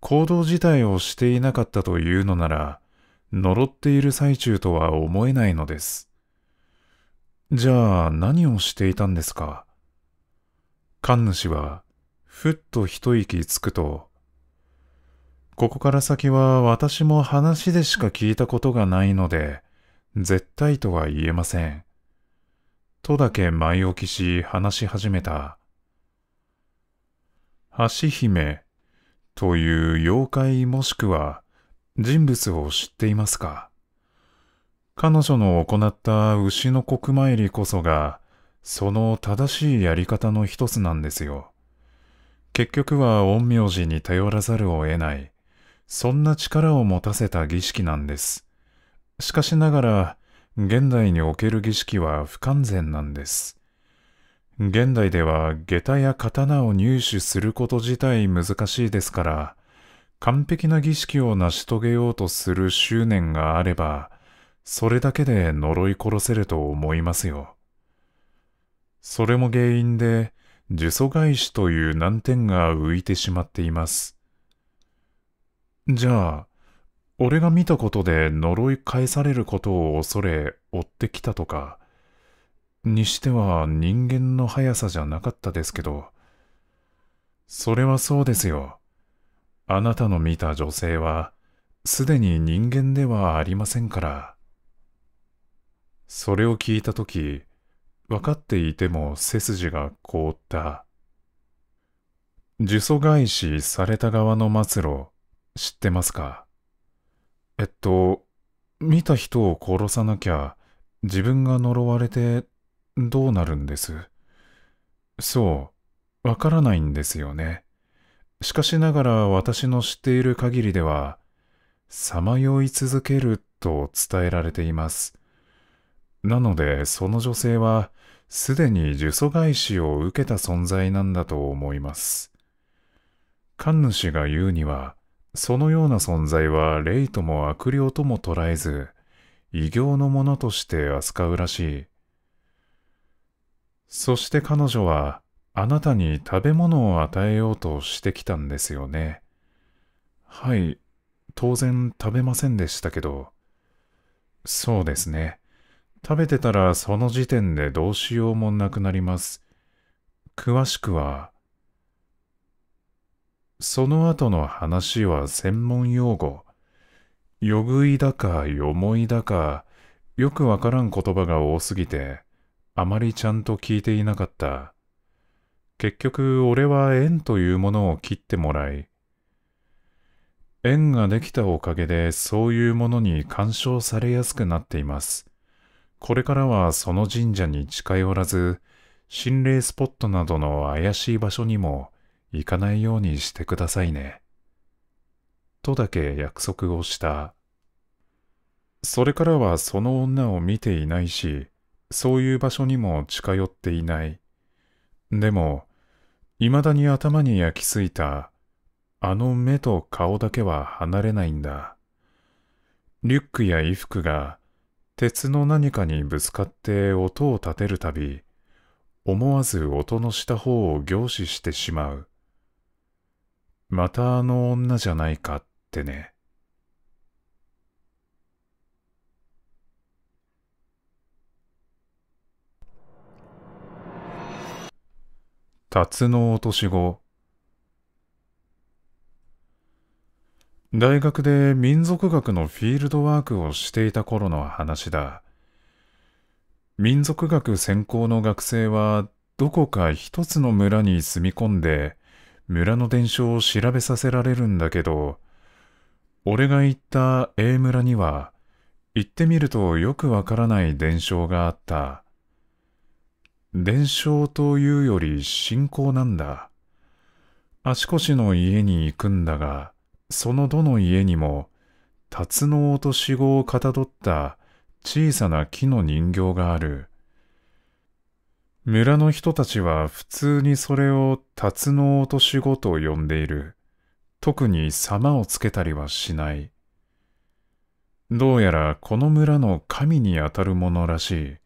S1: 行動自体をしていなかったというのなら、呪っている最中とは思えないのです。じゃあ何をしていたんですか神主は、ふっと一息つくと、ここから先は私も話でしか聞いたことがないので、絶対とは言えません。とだけ前置きし話し始めた。橋姫という妖怪もしくは人物を知っていますか彼女の行った牛の国参りこそがその正しいやり方の一つなんですよ。結局は陰陽師に頼らざるを得ない、そんな力を持たせた儀式なんです。しかしながら、現代における儀式は不完全なんです。現代では下駄や刀を入手すること自体難しいですから、完璧な儀式を成し遂げようとする執念があれば、それだけで呪い殺せると思いますよ。それも原因で、呪詛返しという難点が浮いてしまっています。じゃあ、俺が見たことで呪い返されることを恐れ追ってきたとか、にしては人間の速さじゃなかったですけど、それはそうですよ。あなたの見た女性は、すでに人間ではありませんから。それを聞いたとき、分かっていても背筋が凍った。呪詛返しされた側の末路、知ってますかえっと、見た人を殺さなきゃ自分が呪われてどうなるんですそう、わからないんですよね。しかしながら私の知っている限りでは、さまよい続けると伝えられています。なので、その女性は、すでに呪詛返しを受けた存在なんだと思います。神主が言うには、そのような存在は霊とも悪霊とも捉えず、異形のものとして扱うらしい。そして彼女は、あなたに食べ物を与えようとしてきたんですよね。はい、当然食べませんでしたけど。そうですね。食べてたらその時点でどうしようもなくなります。詳しくは、その後の話は専門用語。よぐいだか、よもいだか、よくわからん言葉が多すぎて、あまりちゃんと聞いていなかった。結局、俺は縁というものを切ってもらい、縁ができたおかげでそういうものに干渉されやすくなっています。これからはその神社に近寄らず、心霊スポットなどの怪しい場所にも行かないようにしてくださいね。とだけ約束をした。それからはその女を見ていないし、そういう場所にも近寄っていない。でも、未だに頭に焼き付いた、あの目と顔だけは離れないんだ。リュックや衣服が鉄の何かにぶつかって音を立てるたび、思わず音のした方を凝視してしまう。またあの女じゃないかってね。辰の落とし後、大学で民族学のフィールドワークをしていた頃の話だ。民族学専攻の学生はどこか一つの村に住み込んで村の伝承を調べさせられるんだけど、俺が行った A 村には行ってみるとよくわからない伝承があった。伝承というより信仰なんだ。足腰の家に行くんだが、そのどの家にも、辰の落とし子をかたどった小さな木の人形がある。村の人たちは普通にそれを辰の落とし子と呼んでいる。特に様をつけたりはしない。どうやらこの村の神にあたるものらしい。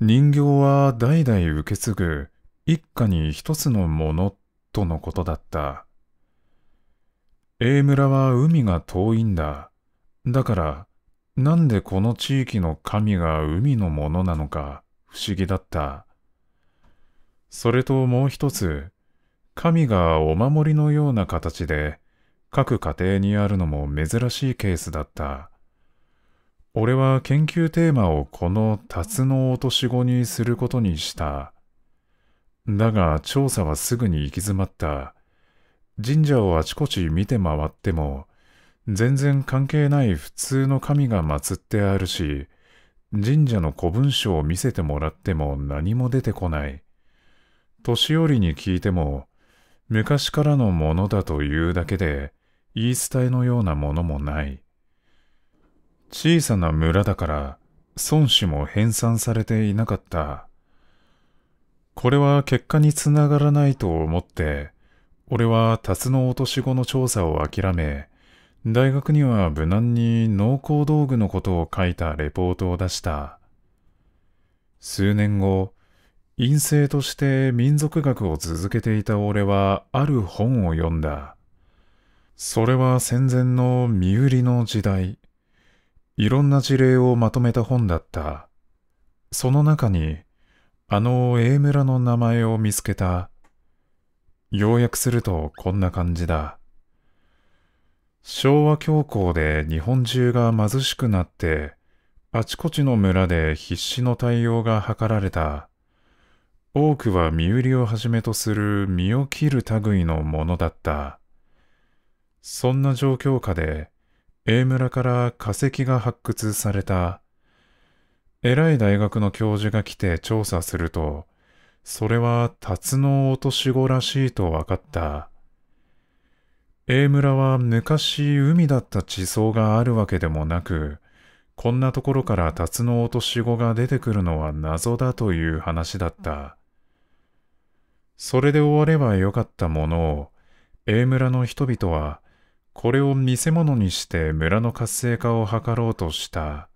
S1: 人形は代々受け継ぐ一家に一つのものとのことだった。A 村は海が遠いんだ。だから、なんでこの地域の神が海のものなのか不思議だった。それともう一つ、神がお守りのような形で各家庭にあるのも珍しいケースだった。俺は研究テーマをこの辰のオトシゴにすることにした。だが調査はすぐに行き詰まった。神社をあちこち見て回っても、全然関係ない普通の神が祀ってあるし、神社の古文書を見せてもらっても何も出てこない。年寄りに聞いても、昔からのものだというだけで、言い伝えのようなものもない。小さな村だから、孫子も編纂されていなかった。これは結果につながらないと思って、俺はタツの落としゴの調査を諦め、大学には無難に農耕道具のことを書いたレポートを出した。数年後、陰性として民族学を続けていた俺はある本を読んだ。それは戦前の身売りの時代。いろんな事例をまとめた本だった。その中に、あの A 村の名前を見つけた要約するとこんな感じだ。昭和恐慌で日本中が貧しくなって、あちこちの村で必死の対応が図られた。多くは身売りをはじめとする身を切る類のものだった。そんな状況下で、A 村から化石が発掘された。偉い大学の教授が来て調査すると、それはツのオトシゴらしいと分かった。A 村は昔海だった地層があるわけでもなく、こんなところからツのオトシゴが出てくるのは謎だという話だった。それで終わればよかったものを、A 村の人々は、これを見せ物にして村の活性化を図ろうとした。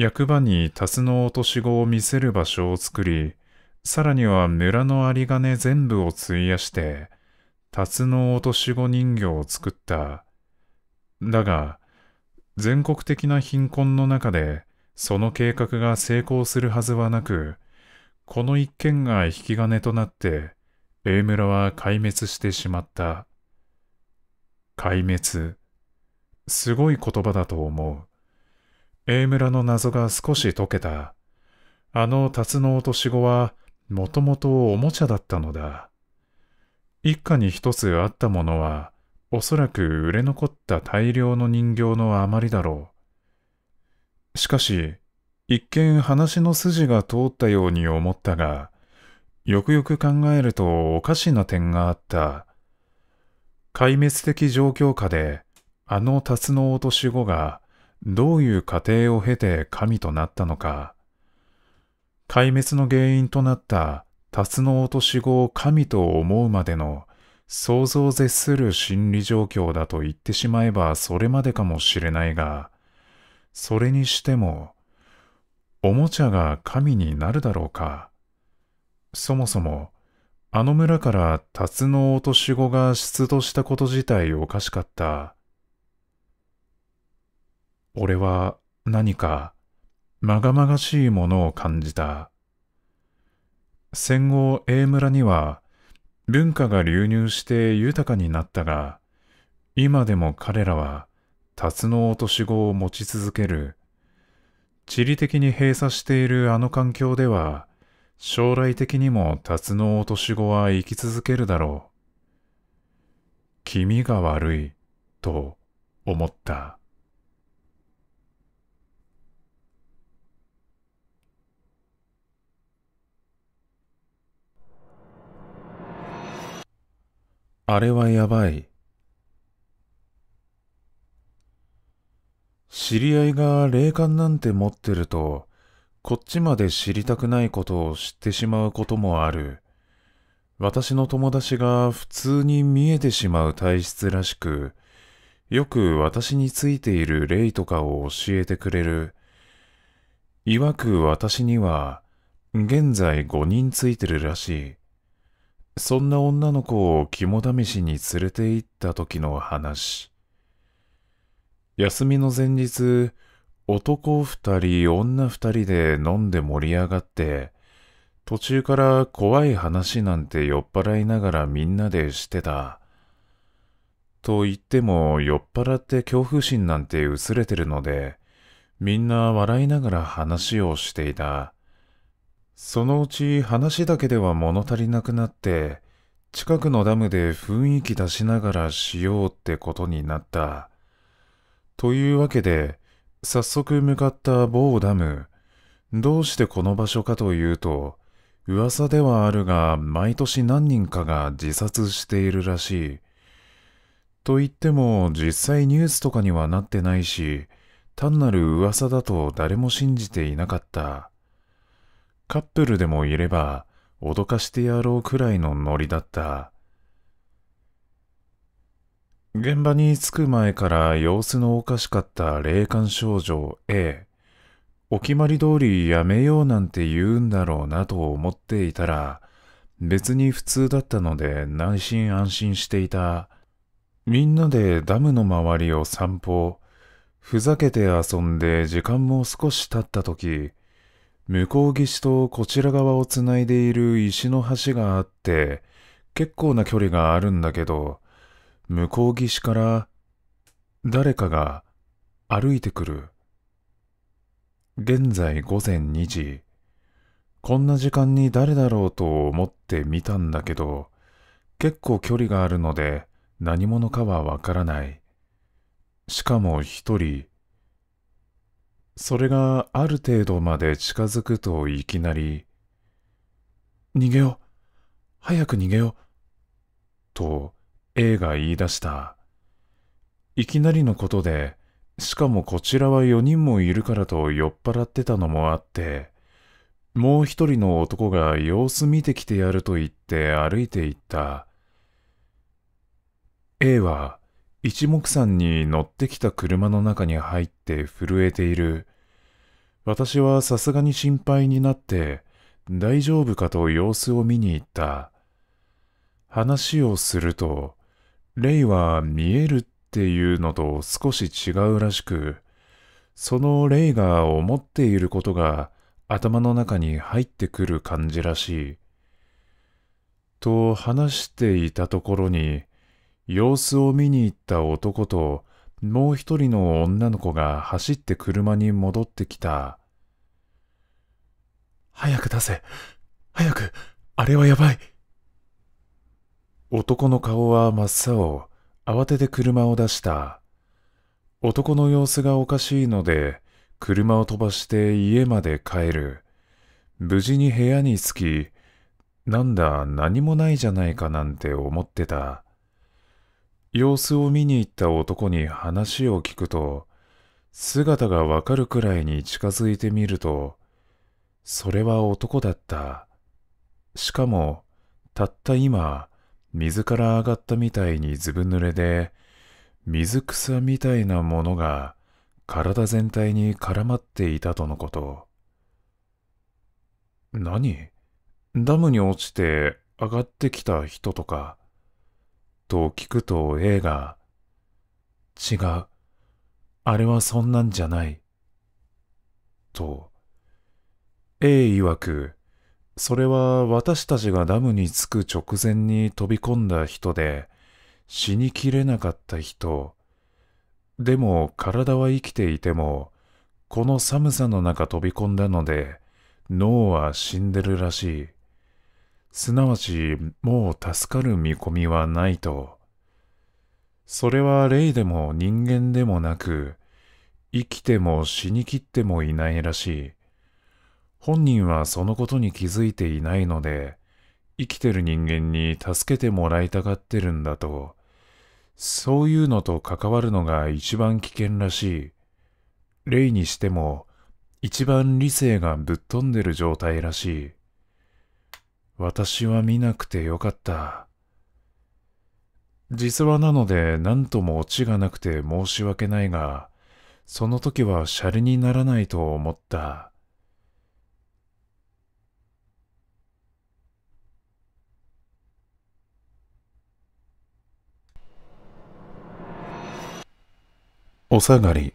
S1: 役場にタスの落とし子を見せる場所を作り、さらには村の有り金全部を費やして、タツの落とし子人形を作った。だが、全国的な貧困の中で、その計画が成功するはずはなく、この一件が引き金となって、A 村は壊滅してしまった。壊滅。すごい言葉だと思う。A 村の謎が少し解けた。あのツのオトシゴは、もともとおもちゃだったのだ。一家に一つあったものは、おそらく売れ残った大量の人形の余りだろう。しかし、一見話の筋が通ったように思ったが、よくよく考えるとおかしな点があった。壊滅的状況下で、あのツのオトシゴが、どういう過程を経て神となったのか、壊滅の原因となったタスの落とし子を神と思うまでの想像を絶する心理状況だと言ってしまえばそれまでかもしれないが、それにしても、おもちゃが神になるだろうか。そもそも、あの村からタツノオトシゴが出土したこと自体おかしかった。俺は何かまがまがしいものを感じた。戦後 A 村には文化が流入して豊かになったが、今でも彼らはツの落とし子を持ち続ける。地理的に閉鎖しているあの環境では、将来的にもツの落とし子は生き続けるだろう。気味が悪い、と思った。あれはやばい。知り合いが霊感なんて持ってると、こっちまで知りたくないことを知ってしまうこともある。私の友達が普通に見えてしまう体質らしく、よく私についている霊とかを教えてくれる。いわく私には、現在5人ついてるらしい。そんな女の子を肝試しに連れて行った時の話。休みの前日、男二人、女二人で飲んで盛り上がって、途中から怖い話なんて酔っ払いながらみんなでしてた。と言っても酔っ払って恐怖心なんて薄れてるので、みんな笑いながら話をしていた。そのうち話だけでは物足りなくなって、近くのダムで雰囲気出しながらしようってことになった。というわけで、早速向かった某ダム。どうしてこの場所かというと、噂ではあるが、毎年何人かが自殺しているらしい。と言っても、実際ニュースとかにはなってないし、単なる噂だと誰も信じていなかった。カップルでもいれば、脅かしてやろうくらいのノリだった。現場に着く前から様子のおかしかった霊感少女 A。お決まり通りやめようなんて言うんだろうなと思っていたら、別に普通だったので内心安心していた。みんなでダムの周りを散歩、ふざけて遊んで時間も少し経った時、向こう岸とこちら側をつないでいる石の橋があって、結構な距離があるんだけど、向こう岸から誰かが歩いてくる。現在午前2時。こんな時間に誰だろうと思って見たんだけど、結構距離があるので何者かはわからない。しかも一人、それがある程度まで近づくといきなり、逃げよう、早く逃げよう、と A が言い出した。いきなりのことで、しかもこちらは4人もいるからと酔っ払ってたのもあって、もう一人の男が様子見てきてやると言って歩いていった。A は一目散に乗ってきた車の中に入って震えている私はさすがに心配になって、大丈夫かと様子を見に行った。話をすると、レイは見えるっていうのと少し違うらしく、そのレイが思っていることが頭の中に入ってくる感じらしい。と話していたところに、様子を見に行った男ともう一人の女の子が走って車に戻ってきた。早く出せ早くあれはやばい男の顔は真っ青。慌てて車を出した。男の様子がおかしいので、車を飛ばして家まで帰る。無事に部屋に着き、なんだ何もないじゃないかなんて思ってた。様子を見に行った男に話を聞くと、姿がわかるくらいに近づいてみると、それは男だった。しかも、たった今、水から上がったみたいにずぶ濡れで、水草みたいなものが体全体に絡まっていたとのこと。何ダムに落ちて上がってきた人とか、と聞くと A が、違う。あれはそんなんじゃない。と、A 曰く、それは私たちがダムに着く直前に飛び込んだ人で、死にきれなかった人。でも体は生きていても、この寒さの中飛び込んだので、脳は死んでるらしい。すなわちもう助かる見込みはないと。それは霊でも人間でもなく、生きても死にきってもいないらしい。本人はそのことに気づいていないので、生きてる人間に助けてもらいたがってるんだと、そういうのと関わるのが一番危険らしい。霊にしても、一番理性がぶっ飛んでる状態らしい。私は見なくてよかった。実話なので何ともオチがなくて申し訳ないが、その時はシャレにならないと思った。お下がり。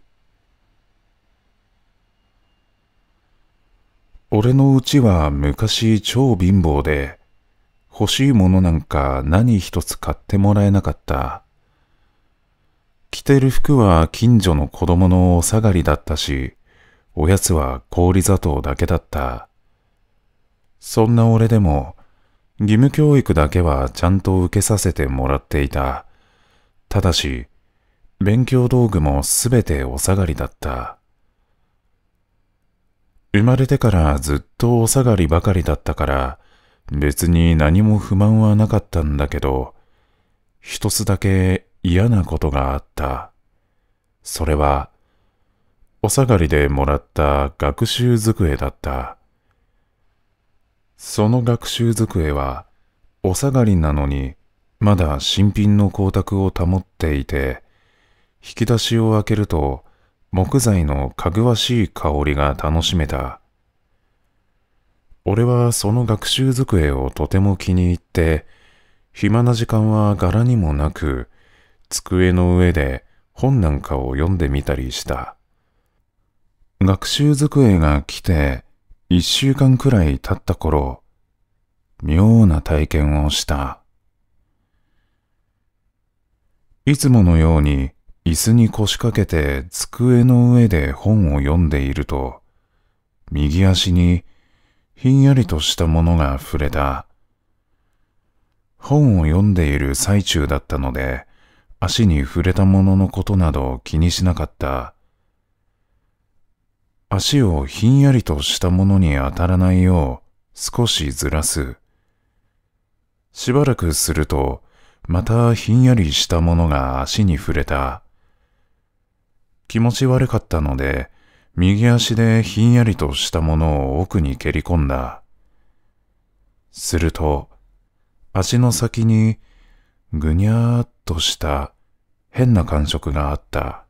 S1: 俺のうちは昔超貧乏で、欲しいものなんか何一つ買ってもらえなかった。着てる服は近所の子供のお下がりだったし、おやつは氷砂糖だけだった。そんな俺でも、義務教育だけはちゃんと受けさせてもらっていた。ただし、勉強道具もすべてお下がりだった。生まれてからずっとお下がりばかりだったから、別に何も不満はなかったんだけど、一つだけ嫌なことがあった。それは、お下がりでもらった学習机だった。その学習机は、お下がりなのに、まだ新品の光沢を保っていて、引き出しを開けると、木材のかぐわしい香りが楽しめた。俺はその学習机をとても気に入って、暇な時間は柄にもなく、机の上で本なんかを読んでみたりした。学習机が来て一週間くらい経った頃、妙な体験をした。いつものように椅子に腰掛けて机の上で本を読んでいると、右足にひんやりとしたものが触れた。本を読んでいる最中だったので、足に触れたもののことなど気にしなかった。足をひんやりとしたものに当たらないよう少しずらす。しばらくすると、またひんやりしたものが足に触れた。気持ち悪かったので、右足でひんやりとしたものを奥に蹴り込んだ。すると、足の先にぐにゃーっとした変な感触があった。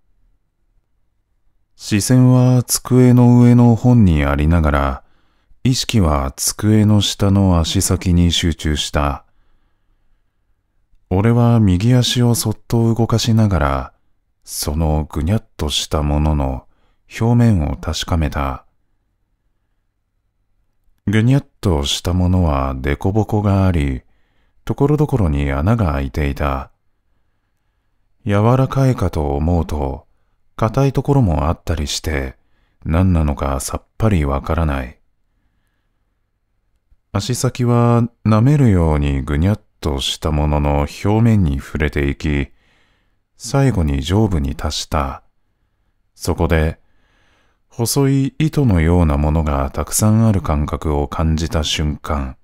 S1: 視線は机の上の本にありながら、意識は机の下の足先に集中した。俺は右足をそっと動かしながら、そのぐにゃっとしたものの表面を確かめた。ぐにゃっとしたものはデコボコがあり、ところどころに穴が開いていた。柔らかいかと思うと、硬いところもあったりして、何なのかさっぱりわからない。足先は舐めるようにぐにゃっとしたものの表面に触れていき、最後に上部に達した。そこで、細い糸のようなものがたくさんある感覚を感じた瞬間、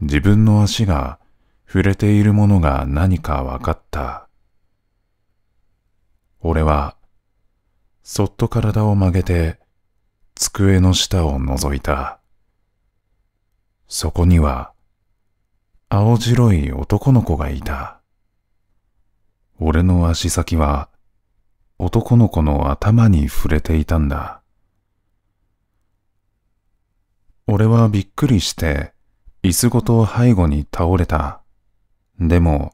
S1: 自分の足が触れているものが何か分かった。俺は、そっと体を曲げて、机の下を覗いた。そこには、青白い男の子がいた。俺の足先は男の子の頭に触れていたんだ。俺はびっくりして椅子ごと背後に倒れた。でも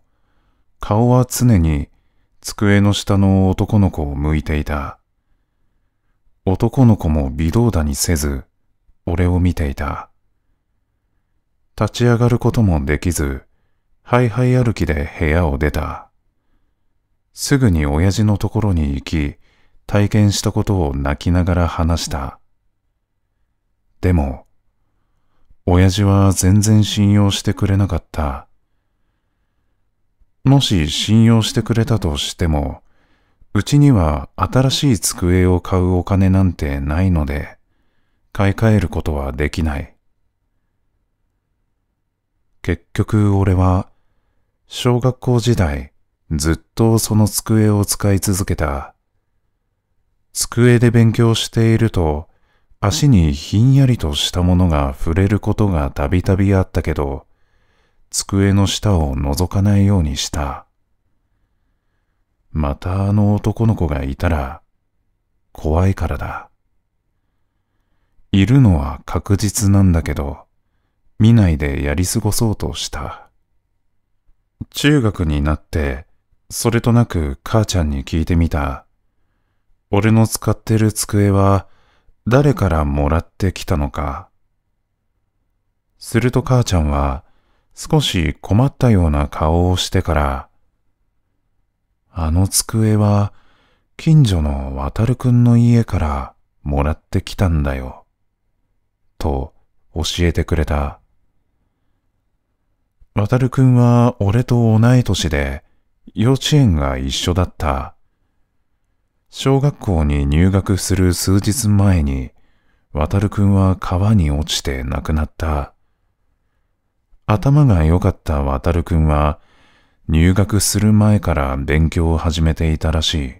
S1: 顔は常に机の下の男の子を向いていた。男の子も微動だにせず俺を見ていた。立ち上がることもできず、ハイハイ歩きで部屋を出た。すぐに親父のところに行き、体験したことを泣きながら話した。でも、親父は全然信用してくれなかった。もし信用してくれたとしても、うちには新しい机を買うお金なんてないので、買い替えることはできない。結局俺は、小学校時代、ずっとその机を使い続けた。机で勉強していると、足にひんやりとしたものが触れることがたびたびあったけど、机の下を覗かないようにした。またあの男の子がいたら、怖いからだ。いるのは確実なんだけど、見ないでやり過ごそうとした。中学になって、それとなく母ちゃんに聞いてみた。俺の使ってる机は誰からもらってきたのか。すると母ちゃんは少し困ったような顔をしてから、あの机は近所のわたるくんの家からもらってきたんだよ。と教えてくれた。わたるくんは俺と同い年で、幼稚園が一緒だった。小学校に入学する数日前に、渡るくんは川に落ちて亡くなった。頭が良かった渡るくんは、入学する前から勉強を始めていたらしい。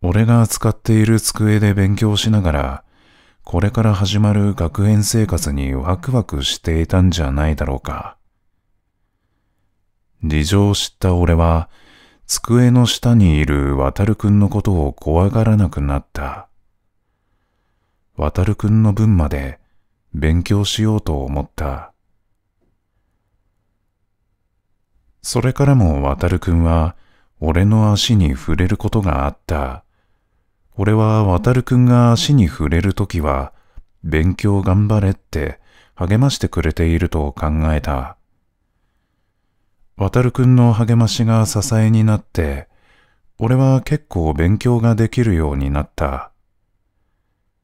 S1: 俺が使っている机で勉強しながら、これから始まる学園生活にワクワクしていたんじゃないだろうか。事情を知った俺は、机の下にいる渡るくんのことを怖がらなくなった。渡るくんの分まで勉強しようと思った。それからも渡るくんは、俺の足に触れることがあった。俺は渡るくんが足に触れるときは、勉強頑張れって励ましてくれていると考えた。わたるくんの励ましが支えになって、俺は結構勉強ができるようになった。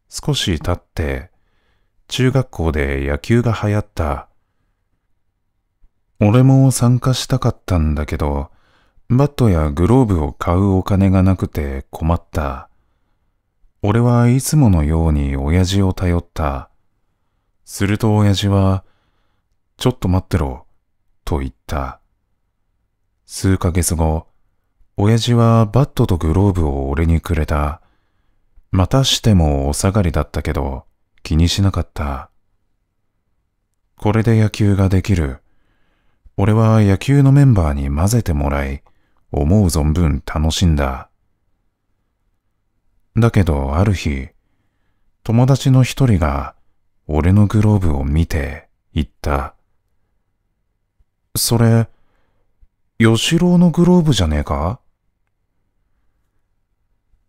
S1: 少し経って、中学校で野球が流行った。俺も参加したかったんだけど、バットやグローブを買うお金がなくて困った。俺はいつものように親父を頼った。すると親父は、ちょっと待ってろ、と言った。数ヶ月後、親父はバットとグローブを俺にくれた。またしてもお下がりだったけど、気にしなかった。これで野球ができる。俺は野球のメンバーに混ぜてもらい、思う存分楽しんだ。だけどある日、友達の一人が俺のグローブを見て言った。それ、吉郎のグローブじゃねえか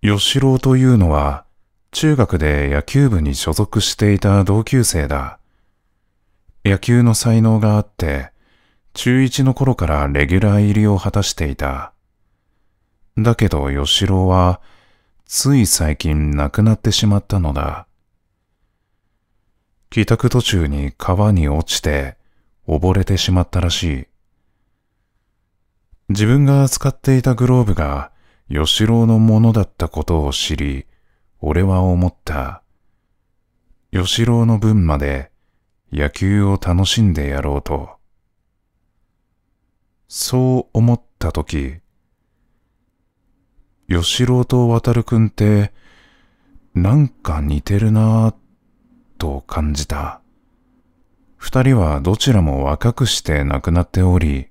S1: 吉郎というのは、中学で野球部に所属していた同級生だ。野球の才能があって、中1の頃からレギュラー入りを果たしていた。だけど吉郎は、つい最近亡くなってしまったのだ。帰宅途中に川に落ちて、溺れてしまったらしい。自分が扱っていたグローブが吉郎のものだったことを知り、俺は思った。吉郎の分まで野球を楽しんでやろうと。そう思ったとき、吉郎と渡るくんって、なんか似てるなぁ、と感じた。二人はどちらも若くして亡くなっており、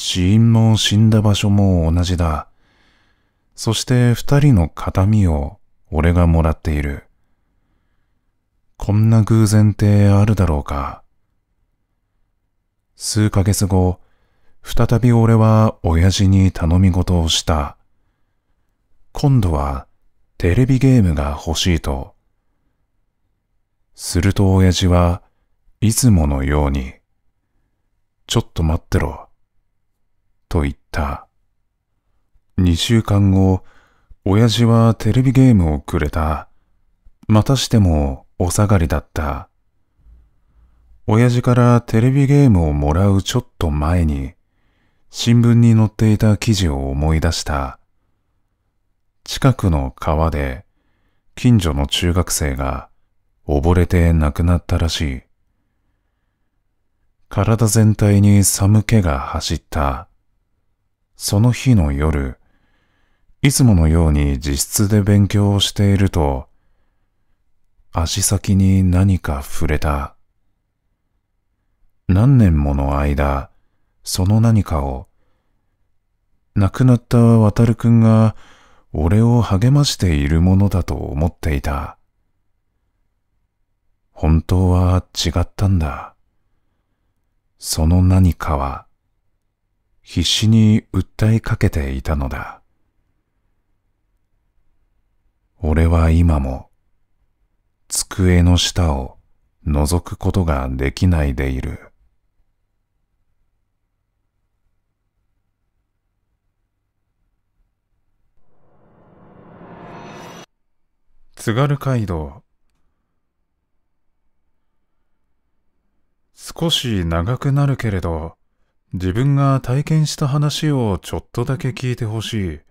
S1: 死因も死んだ場所も同じだ。そして二人の形見を俺がもらっている。こんな偶然ってあるだろうか。数ヶ月後、再び俺は親父に頼み事をした。今度はテレビゲームが欲しいと。すると親父はいつものように、ちょっと待ってろ。と言った。2週間後、親父はテレビゲームをくれた。またしてもお下がりだった。親父からテレビゲームをもらうちょっと前に、新聞に載っていた記事を思い出した。近くの川で、近所の中学生が溺れて亡くなったらしい。体全体に寒気が走った。その日の夜、いつものように自室で勉強をしていると、足先に何か触れた。何年もの間、その何かを、亡くなった渡るくんが俺を励ましているものだと思っていた。本当は違ったんだ。その何かは、必死に訴えかけていたのだ。俺は今も机の下を覗くことができないでいる。津軽街道少し長くなるけれど自分が体験した話をちょっとだけ聞いてほし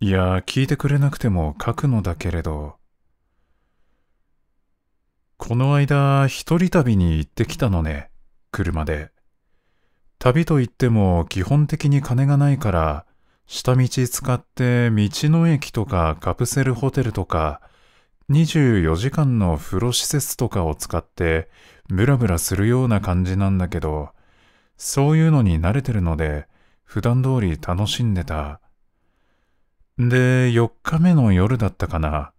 S1: い。いや、聞いてくれなくても書くのだけれど。この間、一人旅に行ってきたのね、車で。旅といっても基本的に金がないから、下道使って道の駅とかカプセルホテルとか、24時間の風呂施設とかを使って、ブラブラするような感じなんだけど、そういうのに慣れてるので、普段通り楽しんでた。で、4日目の夜だったかな。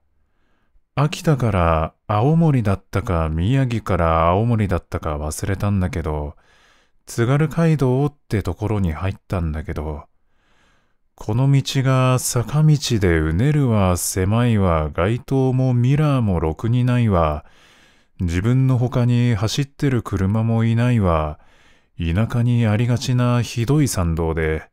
S1: 秋田から青森だったか宮城から青森だったか忘れたんだけど、津軽街道ってところに入ったんだけど、この道が坂道でうねるわ、狭いわ、街灯もミラーもろくにないわ、自分の他に走ってる車もいないわ、田舎にありがちなひどい賛同で、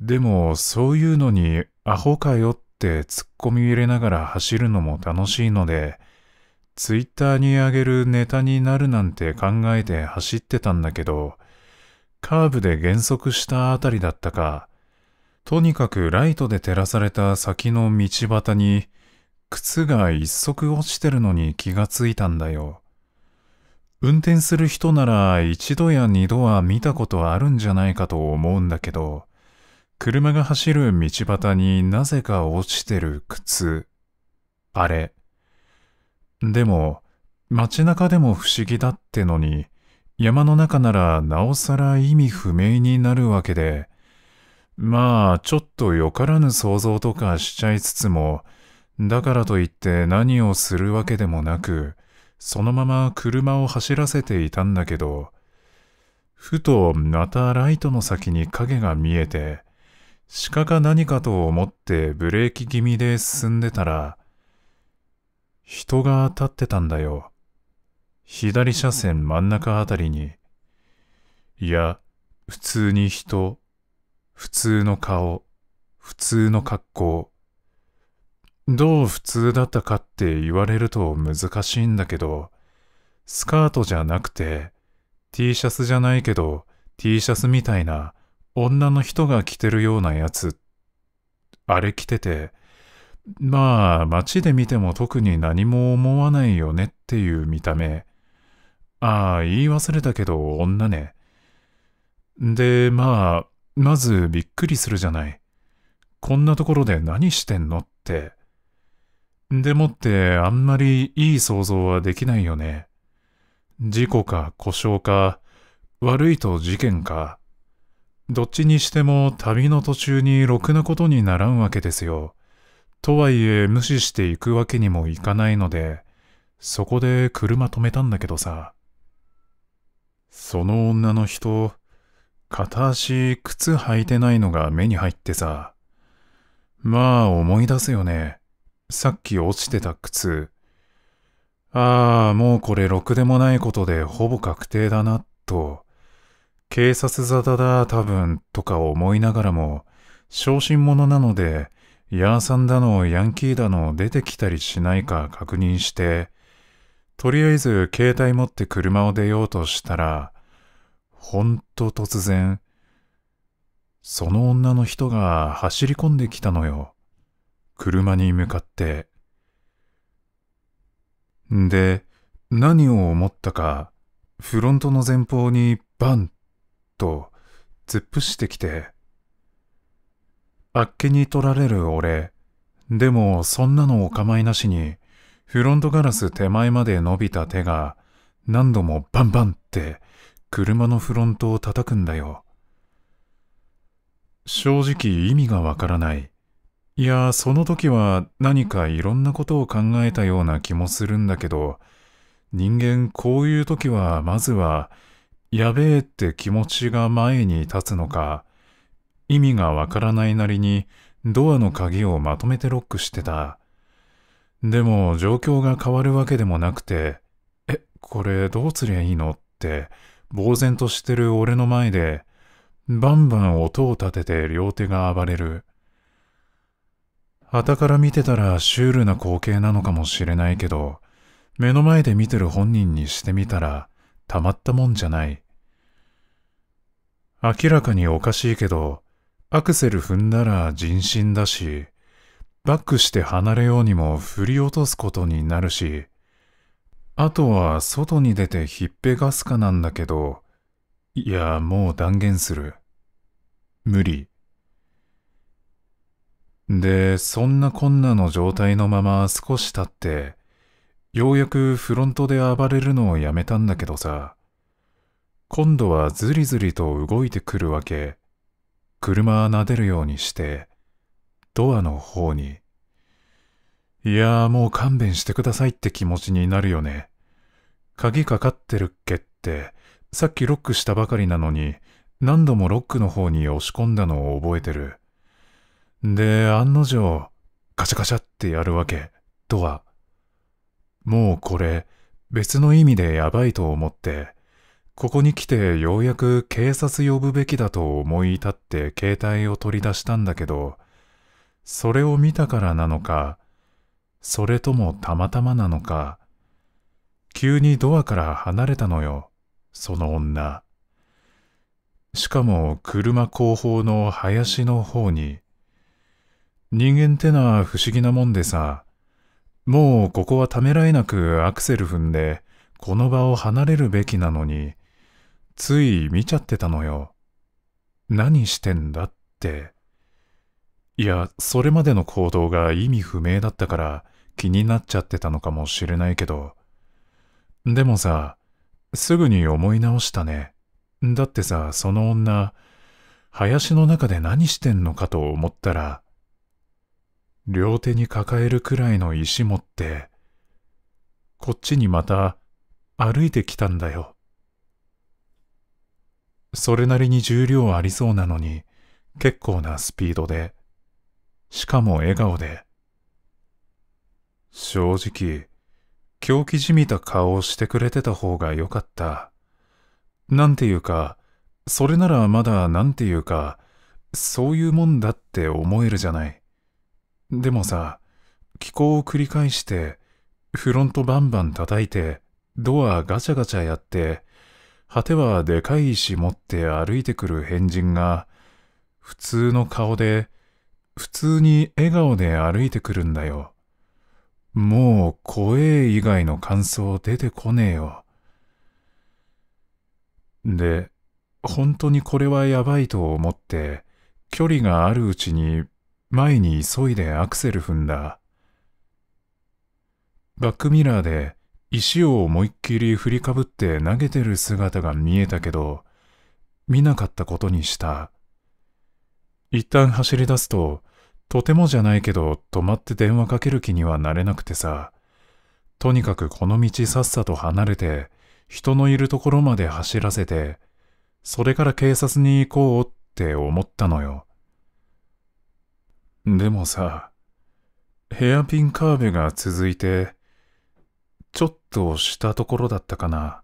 S1: でもそういうのにアホかよって突っ込み入れながら走るのも楽しいので、ツイッターにあげるネタになるなんて考えて走ってたんだけど、カーブで減速したあたりだったか、とにかくライトで照らされた先の道端に、靴が一足落ちてるのに気がついたんだよ。運転する人なら一度や二度は見たことあるんじゃないかと思うんだけど、車が走る道端になぜか落ちてる靴。あれ。でも、街中でも不思議だってのに、山の中ならなおさら意味不明になるわけで、まあ、ちょっとよからぬ想像とかしちゃいつつも、だからといって何をするわけでもなく、そのまま車を走らせていたんだけど、ふとまたライトの先に影が見えて、鹿か何かと思ってブレーキ気味で進んでたら、人が立ってたんだよ。左車線真ん中あたりに。いや、普通に人、普通の顔、普通の格好。どう普通だったかって言われると難しいんだけど、スカートじゃなくて、T シャツじゃないけど、T シャツみたいな女の人が着てるようなやつ、あれ着てて、まあ街で見ても特に何も思わないよねっていう見た目。ああ、言い忘れたけど女ね。で、まあ、まずびっくりするじゃない。こんなところで何してんのって。でもってあんまりいい想像はできないよね。事故か故障か、悪いと事件か。どっちにしても旅の途中にろくなことにならんわけですよ。とはいえ無視していくわけにもいかないので、そこで車止めたんだけどさ。その女の人、片足靴履いてないのが目に入ってさ。まあ思い出すよね。さっき落ちてた靴。ああ、もうこれろくでもないことでほぼ確定だな、と。警察沙汰だ、多分、とか思いながらも、小心者なので、ヤーさんだの、ヤンキーだの、出てきたりしないか確認して、とりあえず携帯持って車を出ようとしたら、ほんと突然、その女の人が走り込んできたのよ。車に向かって。で、何を思ったか、フロントの前方にバンと突っ伏してきて、あっけに取られる俺、でもそんなのお構いなしに、フロントガラス手前まで伸びた手が何度もバンバンって車のフロントを叩くんだよ。正直意味がわからない。いや、その時は何かいろんなことを考えたような気もするんだけど、人間こういう時はまずは、やべえって気持ちが前に立つのか、意味がわからないなりにドアの鍵をまとめてロックしてた。でも状況が変わるわけでもなくて、え、これどうすりゃいいのって呆然としてる俺の前で、バンバン音を立てて両手が暴れる。たから見てたらシュールな光景なのかもしれないけど、目の前で見てる本人にしてみたら、たまったもんじゃない。明らかにおかしいけど、アクセル踏んだら人身だし、バックして離れようにも振り落とすことになるし、あとは外に出てひっぺがすかなんだけど、いや、もう断言する。無理。で、そんなこんなの状態のまま少し経って、ようやくフロントで暴れるのをやめたんだけどさ、今度はズリズリと動いてくるわけ。車撫でるようにして、ドアの方に。いやーもう勘弁してくださいって気持ちになるよね。鍵かかってるっけって、さっきロックしたばかりなのに、何度もロックの方に押し込んだのを覚えてる。で、案の定、カシャカシャってやるわけ、とは。もうこれ、別の意味でやばいと思って、ここに来てようやく警察呼ぶべきだと思い至って携帯を取り出したんだけど、それを見たからなのか、それともたまたまなのか、急にドアから離れたのよ、その女。しかも車後方の林の方に。人間ってのは不思議なもんでさ、もうここはためらいなくアクセル踏んで、この場を離れるべきなのに、つい見ちゃってたのよ。何してんだって。いや、それまでの行動が意味不明だったから気になっちゃってたのかもしれないけど。でもさ、すぐに思い直したね。だってさ、その女、林の中で何してんのかと思ったら、両手に抱えるくらいの石持って、こっちにまた歩いてきたんだよ。それなりに重量ありそうなのに、結構なスピードで、しかも笑顔で。正直、狂気じみた顔をしてくれてた方が良かった。なんていうか、それならまだなんていうか、そういうもんだって思えるじゃない。でもさ、気候を繰り返して、フロントバンバン叩いて、ドアガチャガチャやって、果てはでかい石持って歩いてくる変人が、普通の顔で、普通に笑顔で歩いてくるんだよ。もう怖え以外の感想出てこねえよ。で、本当にこれはやばいと思って、距離があるうちに前に急いでアクセル踏んだ。バックミラーで石を思いっきり振りかぶって投げてる姿が見えたけど、見なかったことにした。一旦走り出すと、とてもじゃないけど止まって電話かける気にはなれなくてさ、とにかくこの道さっさと離れて、人のいるところまで走らせて、それから警察に行こうって思ったのよ。でもさ、ヘアピンカーブが続いて、ちょっとしたところだったかな。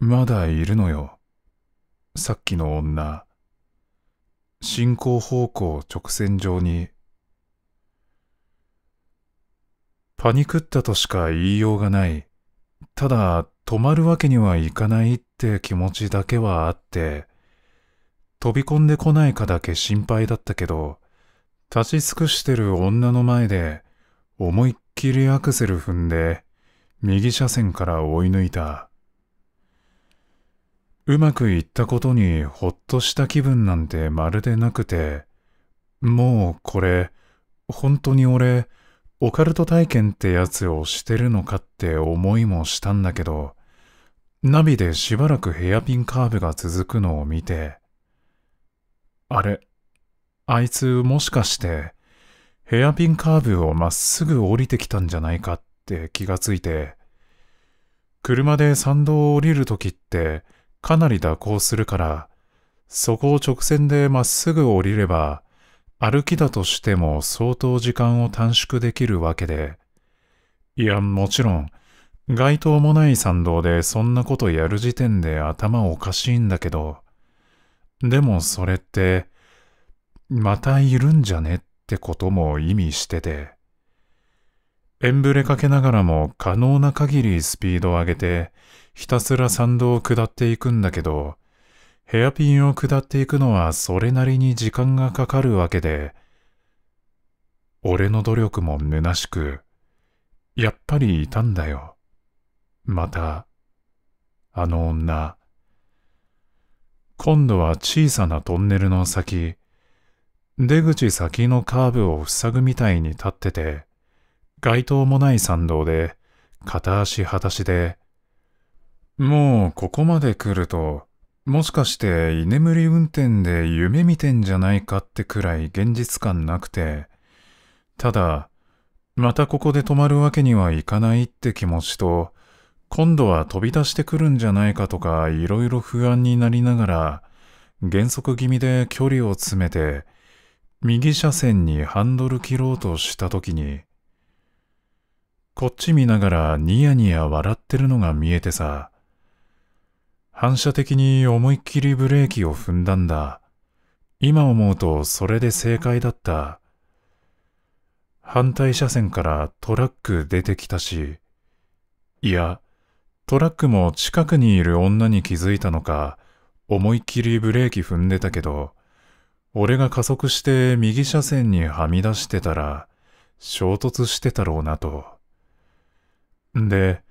S1: まだいるのよ。さっきの女。進行方向直線上に。パニクったとしか言いようがない。ただ、止まるわけにはいかないって気持ちだけはあって、飛び込んでこないかだけ心配だったけど、立ち尽くしてる女の前で、思いっきりアクセル踏んで、右車線から追い抜いた。うまくいったことにほっとした気分なんてまるでなくて、もうこれ、本当に俺、オカルト体験ってやつをしてるのかって思いもしたんだけど、ナビでしばらくヘアピンカーブが続くのを見て、あれ、あいつもしかして、ヘアピンカーブをまっすぐ降りてきたんじゃないかって気がついて、車で山道を降りるときってかなり蛇行するから、そこを直線でまっすぐ降りれば、歩きだとしても相当時間を短縮できるわけで。いや、もちろん、街灯もない参道でそんなことやる時点で頭おかしいんだけど、でもそれって、またいるんじゃねってことも意味してて、エンブレかけながらも可能な限りスピードを上げて、ひたすら山道を下っていくんだけど、ヘアピンを下っていくのはそれなりに時間がかかるわけで、俺の努力も虚しく、やっぱりいたんだよ。また、あの女。今度は小さなトンネルの先、出口先のカーブを塞ぐみたいに立ってて、街灯もない参道で、片足裸足で、もうここまで来ると、もしかして居眠り運転で夢見てんじゃないかってくらい現実感なくて、ただ、またここで止まるわけにはいかないって気持ちと、今度は飛び出してくるんじゃないかとかいろいろ不安になりながら、減速気味で距離を詰めて、右車線にハンドル切ろうとした時に、こっち見ながらニヤニヤ笑ってるのが見えてさ、反射的に思いっきりブレーキを踏んだんだ。今思うとそれで正解だった。反対車線からトラック出てきたし、いや、トラックも近くにいる女に気づいたのか、思いっきりブレーキ踏んでたけど、俺が加速して右車線にはみ出してたら、衝突してたろうなと。んで、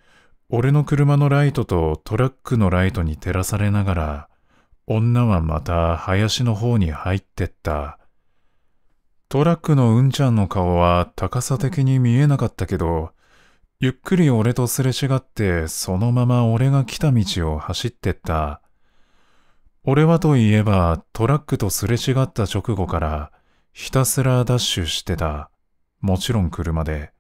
S1: 俺の車のライトとトラックのライトに照らされながら、女はまた林の方に入ってった。トラックのうんちゃんの顔は高さ的に見えなかったけど、ゆっくり俺とすれ違って、そのまま俺が来た道を走ってった。俺はといえば、トラックとすれ違った直後から、ひたすらダッシュしてた。もちろん車で。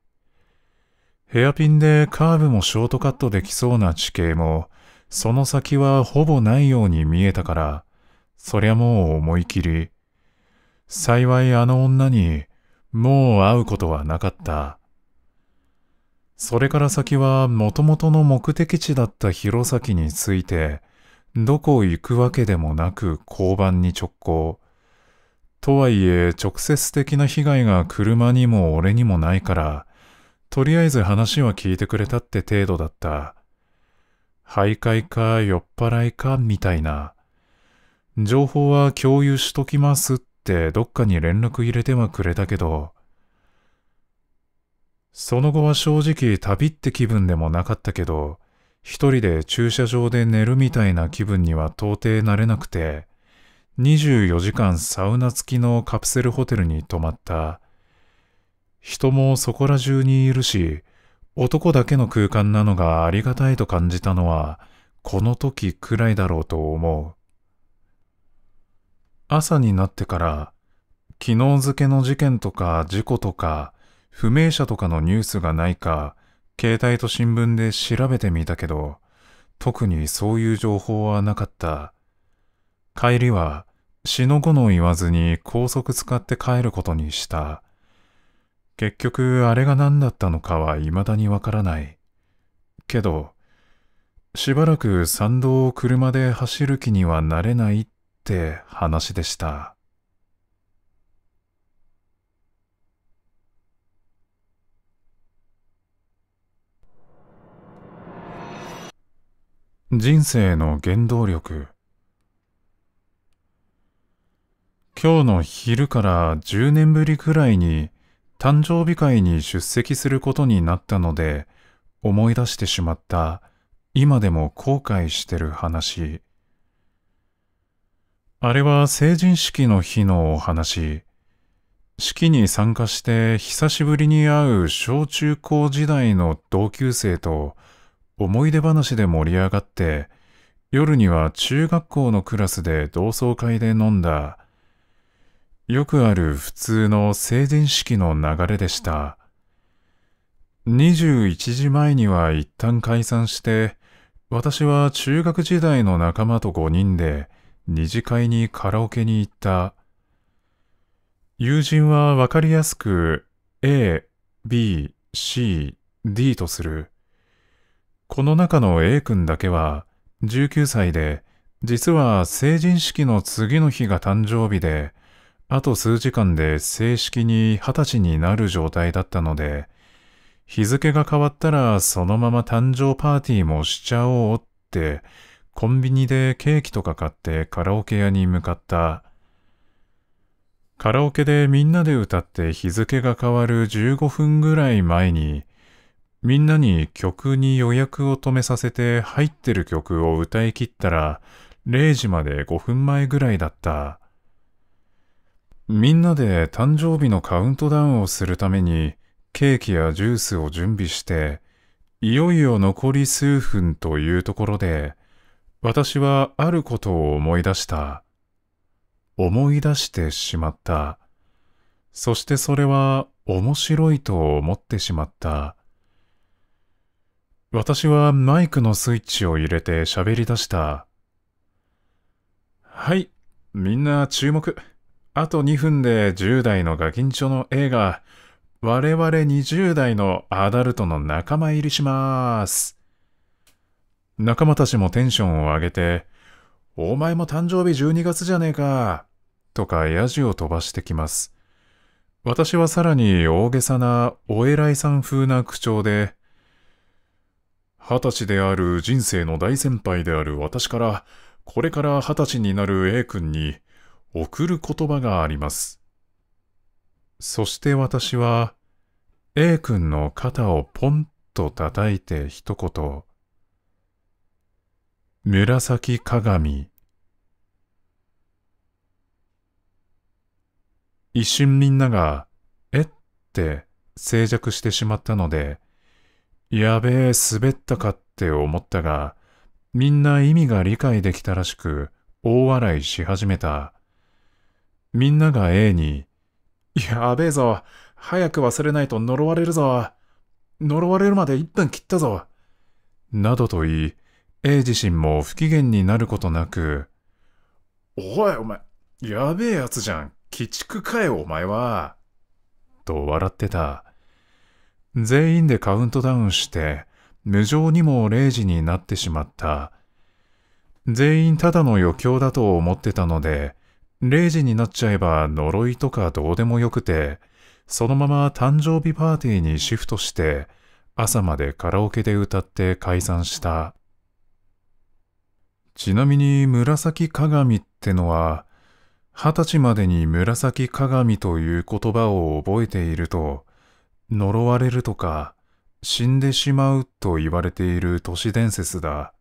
S1: ヘアピンでカーブもショートカットできそうな地形も、その先はほぼないように見えたから、そりゃもう思い切り。幸いあの女に、もう会うことはなかった。それから先は元々の目的地だった弘前について、どこ行くわけでもなく交番に直行。とはいえ直接的な被害が車にも俺にもないから、とりあえず話は聞いてくれたって程度だった。徘徊か酔っ払いかみたいな。情報は共有しときますってどっかに連絡入れてはくれたけど、その後は正直旅って気分でもなかったけど、一人で駐車場で寝るみたいな気分には到底なれなくて、24時間サウナ付きのカプセルホテルに泊まった。人もそこら中にいるし、男だけの空間なのがありがたいと感じたのは、この時くらいだろうと思う。朝になってから、昨日付けの事件とか事故とか、不明者とかのニュースがないか、携帯と新聞で調べてみたけど、特にそういう情報はなかった。帰りは、死の子の言わずに高速使って帰ることにした。結局、あれが何だったのかは未だにわからない。けど、しばらく参道を車で走る気にはなれないって話でした。人生の原動力今日の昼から10年ぶりくらいに誕生日会に出席することになったので思い出してしまった今でも後悔してる話あれは成人式の日のお話式に参加して久しぶりに会う小中高時代の同級生と思い出話で盛り上がって、夜には中学校のクラスで同窓会で飲んだ、よくある普通の成人式の流れでした。21時前には一旦解散して、私は中学時代の仲間と5人で二次会にカラオケに行った。友人はわかりやすく A、B、C、D とする。この中の A 君だけは19歳で、実は成人式の次の日が誕生日で、あと数時間で正式に20歳になる状態だったので、日付が変わったらそのまま誕生パーティーもしちゃおうって、コンビニでケーキとか買ってカラオケ屋に向かった。カラオケでみんなで歌って日付が変わる15分ぐらい前に、みんなに曲に予約を止めさせて入ってる曲を歌い切ったら0時まで5分前ぐらいだった。みんなで誕生日のカウントダウンをするためにケーキやジュースを準備していよいよ残り数分というところで私はあることを思い出した。思い出してしまった。そしてそれは面白いと思ってしまった。私はマイクのスイッチを入れて喋り出した。はい、みんな注目。あと2分で10代のガキンチョの映画、我々20代のアダルトの仲間入りします。仲間たちもテンションを上げて、お前も誕生日12月じゃねえか、とかヤジを飛ばしてきます。私はさらに大げさなお偉いさん風な口調で、二十歳である人生の大先輩である私から、これから二十歳になる A 君に、送る言葉があります。そして私は、A 君の肩をポンと叩いて一言、紫鏡。一瞬みんなが、えって静寂してしまったので、やべえ、滑ったかって思ったが、みんな意味が理解できたらしく、大笑いし始めた。みんなが A に、やべえぞ、早く忘れないと呪われるぞ、呪われるまで一分切ったぞ、などと言い、A 自身も不機嫌になることなく、おいお前、やべえやつじゃん、鬼畜かよお前は、と笑ってた。全員でカウントダウンして、無情にも0時になってしまった。全員ただの余興だと思ってたので、0時になっちゃえば呪いとかどうでもよくて、そのまま誕生日パーティーにシフトして、朝までカラオケで歌って解散した。ちなみに紫鏡ってのは、二十歳までに紫鏡という言葉を覚えていると、呪われるとか死んでしまうと言われている都市伝説だ。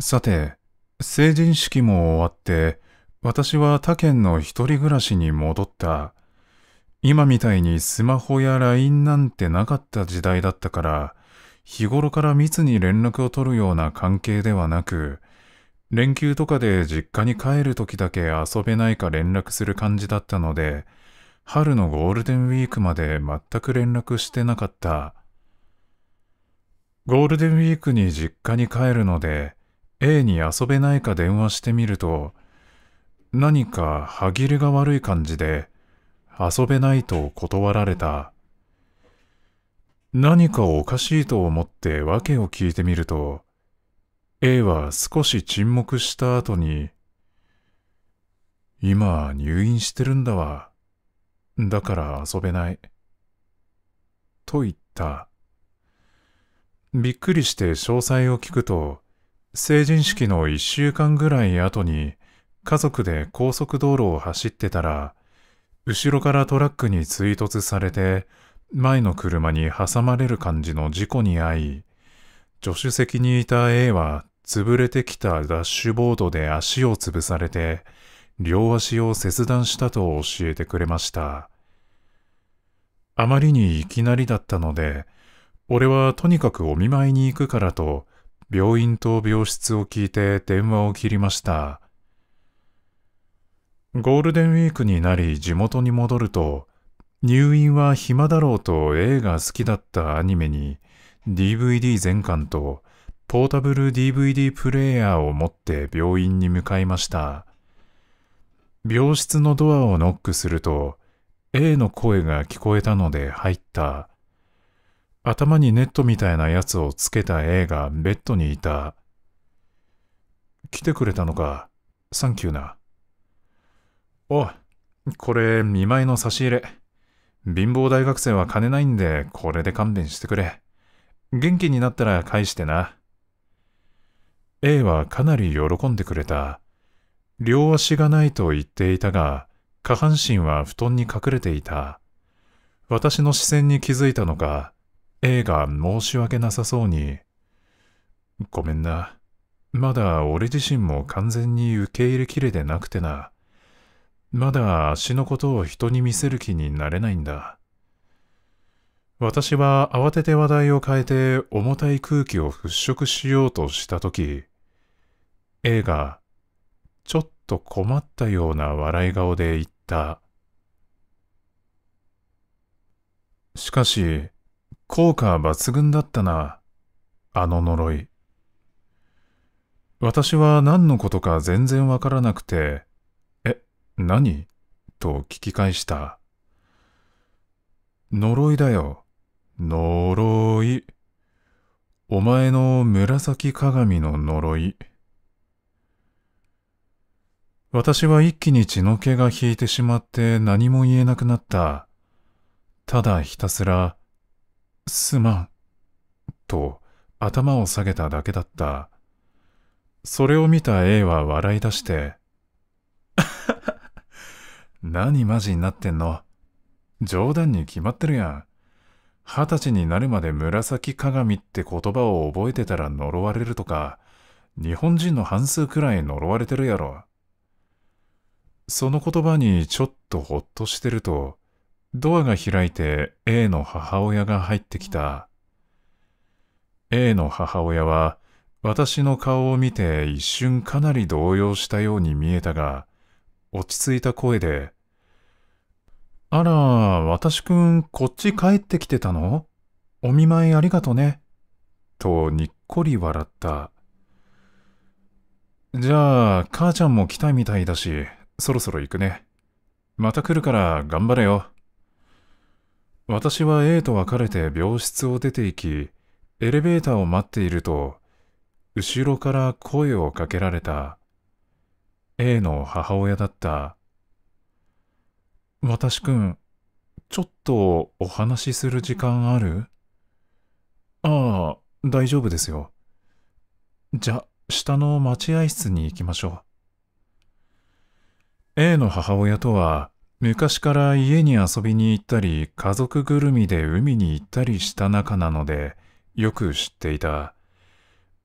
S1: さて、成人式も終わって、私は他県の一人暮らしに戻った。今みたいにスマホや LINE なんてなかった時代だったから、日頃から密に連絡を取るような関係ではなく、連休とかで実家に帰る時だけ遊べないか連絡する感じだったので、春のゴールデンウィークまで全く連絡してなかった。ゴールデンウィークに実家に帰るので、A に遊べないか電話してみると、何か歯切れが悪い感じで、遊べないと断られた。何かおかしいと思って訳を聞いてみると、A は少し沈黙した後に、今入院してるんだわ。だから遊べない。と言った。びっくりして詳細を聞くと、成人式の一週間ぐらい後に家族で高速道路を走ってたら、後ろからトラックに追突されて、前の車に挟まれる感じの事故に遭い、助手席にいた A は潰れてきたダッシュボードで足を潰されて、両足を切断したと教えてくれました。あまりにいきなりだったので、俺はとにかくお見舞いに行くからと、病院と病室を聞いて電話を切りました。ゴールデンウィークになり地元に戻ると、入院は暇だろうと映画好きだったアニメに DVD 全巻とポータブル DVD プレイヤーを持って病院に向かいました。病室のドアをノックすると A の声が聞こえたので入った。頭にネットみたいなやつをつけた A がベッドにいた。来てくれたのか。サンキューな。お、これ見舞いの差し入れ。貧乏大学生は金ないんで、これで勘弁してくれ。元気になったら返してな。A はかなり喜んでくれた。両足がないと言っていたが、下半身は布団に隠れていた。私の視線に気づいたのか、A が申し訳なさそうに、ごめんな。まだ俺自身も完全に受け入れきれてなくてな。まだ足のことを人に見せる気になれないんだ。私は慌てて話題を変えて重たい空気を払拭しようとしたとき、A がちょっと困ったような笑い顔で言った。しかし、効果抜群だったな、あの呪い。私は何のことか全然わからなくて、え、何と聞き返した。呪いだよ。呪い。お前の紫鏡の呪い。私は一気に血の気が引いてしまって何も言えなくなった。ただひたすら、すまん、と頭を下げただけだった。それを見た A は笑い出して、何マジになってんの冗談に決まってるやん。二十歳になるまで紫鏡って言葉を覚えてたら呪われるとか、日本人の半数くらい呪われてるやろ。その言葉にちょっとほっとしてると、ドアが開いて A の母親が入ってきた。A の母親は私の顔を見て一瞬かなり動揺したように見えたが、落ち着いた声で、あら、私くん、こっち帰ってきてたのお見舞いありがとね。とにっこり笑った。じゃあ、母ちゃんも来たみたいだし、そろそろ行くね。また来るから頑張れよ。私は A と別れて病室を出て行き、エレベーターを待っていると、後ろから声をかけられた A の母親だった。私くん、ちょっとお話しする時間あるああ、大丈夫ですよ。じゃ、下の待合室に行きましょう。A の母親とは昔から家に遊びに行ったり家族ぐるみで海に行ったりした仲なのでよく知っていた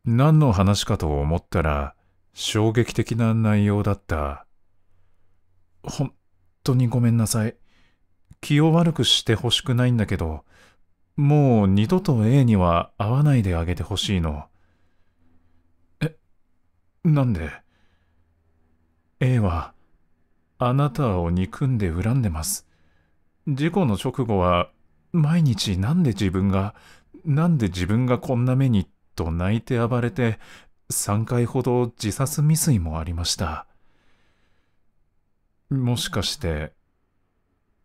S1: 何の話かと思ったら衝撃的な内容だった本当にごめんなさい気を悪くしてほしくないんだけどもう二度と A には会わないであげてほしいのえなんで A はあなたを憎んで恨んでます。事故の直後は、毎日なんで自分が、なんで自分がこんな目に、と泣いて暴れて、3回ほど自殺未遂もありました。もしかして、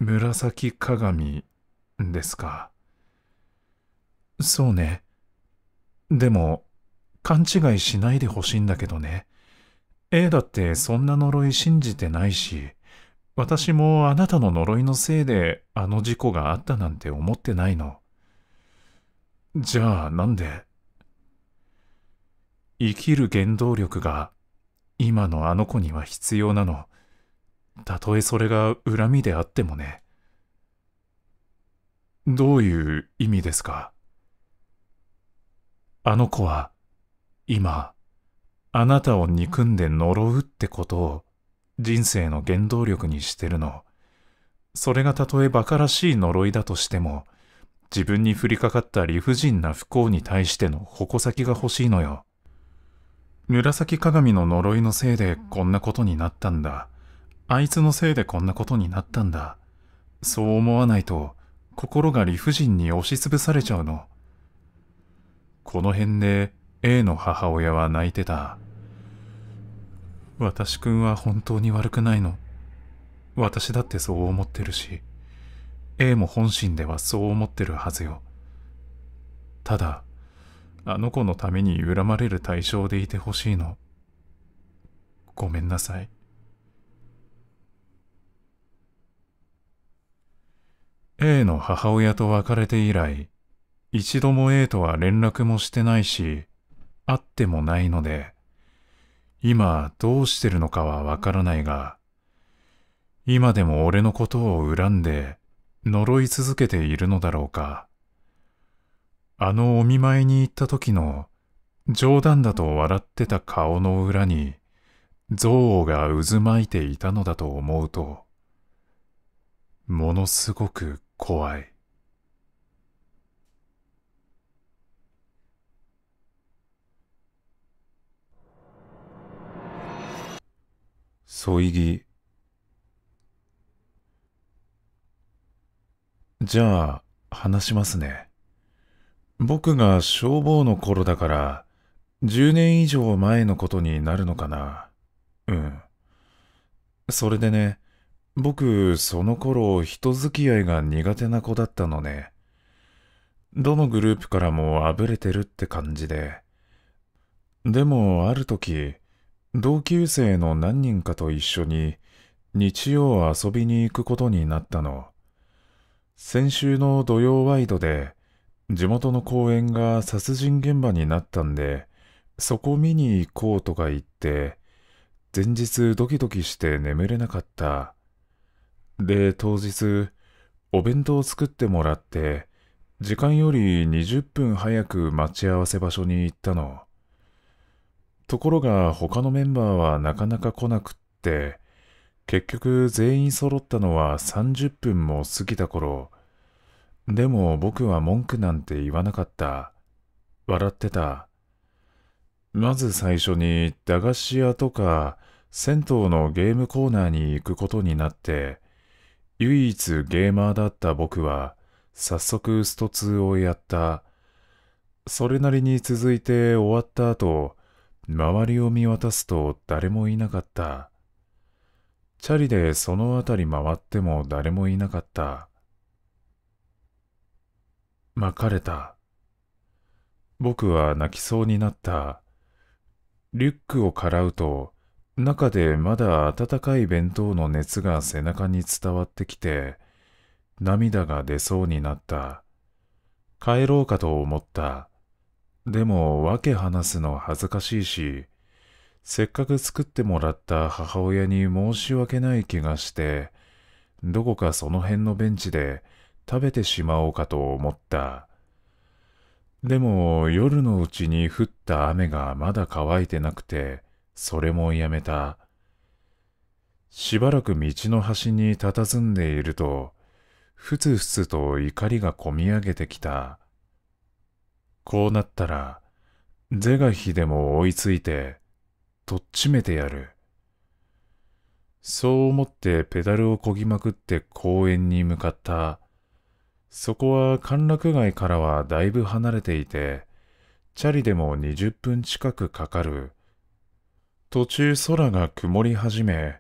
S1: 紫鏡ですか。そうね。でも、勘違いしないでほしいんだけどね。A だってそんな呪い信じてないし、私もあなたの呪いのせいであの事故があったなんて思ってないの。じゃあなんで生きる原動力が今のあの子には必要なの。たとえそれが恨みであってもね。どういう意味ですかあの子は今あなたを憎んで呪うってことを人生の原動力にしてるの。それがたとえ馬鹿らしい呪いだとしても、自分に降りかかった理不尽な不幸に対しての矛先が欲しいのよ。紫鏡の呪いのせいでこんなことになったんだ。あいつのせいでこんなことになったんだ。そう思わないと、心が理不尽に押しつぶされちゃうの。この辺で A の母親は泣いてた。私くんは本当に悪くないの。私だってそう思ってるし、A も本心ではそう思ってるはずよ。ただ、あの子のために恨まれる対象でいてほしいの。ごめんなさい。A の母親と別れて以来、一度も A とは連絡もしてないし、会ってもないので、今どうしてるのかはわからないが、今でも俺のことを恨んで呪い続けているのだろうか。あのお見舞いに行った時の冗談だと笑ってた顔の裏に、憎悪が渦巻いていたのだと思うと、ものすごく怖い。添い木。じゃあ、話しますね。僕が消防の頃だから、10年以上前のことになるのかな。うん。それでね、僕、その頃、人付き合いが苦手な子だったのね。どのグループからもあぶれてるって感じで。でも、ある時、同級生の何人かと一緒に日曜遊びに行くことになったの。先週の土曜ワイドで地元の公園が殺人現場になったんで、そこ見に行こうとか言って、前日ドキドキして眠れなかった。で、当日、お弁当作ってもらって、時間より20分早く待ち合わせ場所に行ったの。ところが他のメンバーはなかなか来なくって、結局全員揃ったのは30分も過ぎた頃。でも僕は文句なんて言わなかった。笑ってた。まず最初に駄菓子屋とか銭湯のゲームコーナーに行くことになって、唯一ゲーマーだった僕は早速スト2をやった。それなりに続いて終わった後、周りを見渡すと誰もいなかった。チャリでその辺り回っても誰もいなかった。巻かれた。僕は泣きそうになった。リュックをからうと、中でまだ温かい弁当の熱が背中に伝わってきて、涙が出そうになった。帰ろうかと思った。でも、わけ話すの恥ずかしいし、せっかく作ってもらった母親に申し訳ない気がして、どこかその辺のベンチで食べてしまおうかと思った。でも夜のうちに降った雨がまだ乾いてなくて、それもやめた。しばらく道の端に佇んでいると、ふつふつと怒りがこみ上げてきた。こうなったら、是が非でも追いついて、とっちめてやる。そう思ってペダルをこぎまくって公園に向かった。そこは歓楽街からはだいぶ離れていて、チャリでも20分近くかかる。途中空が曇り始め、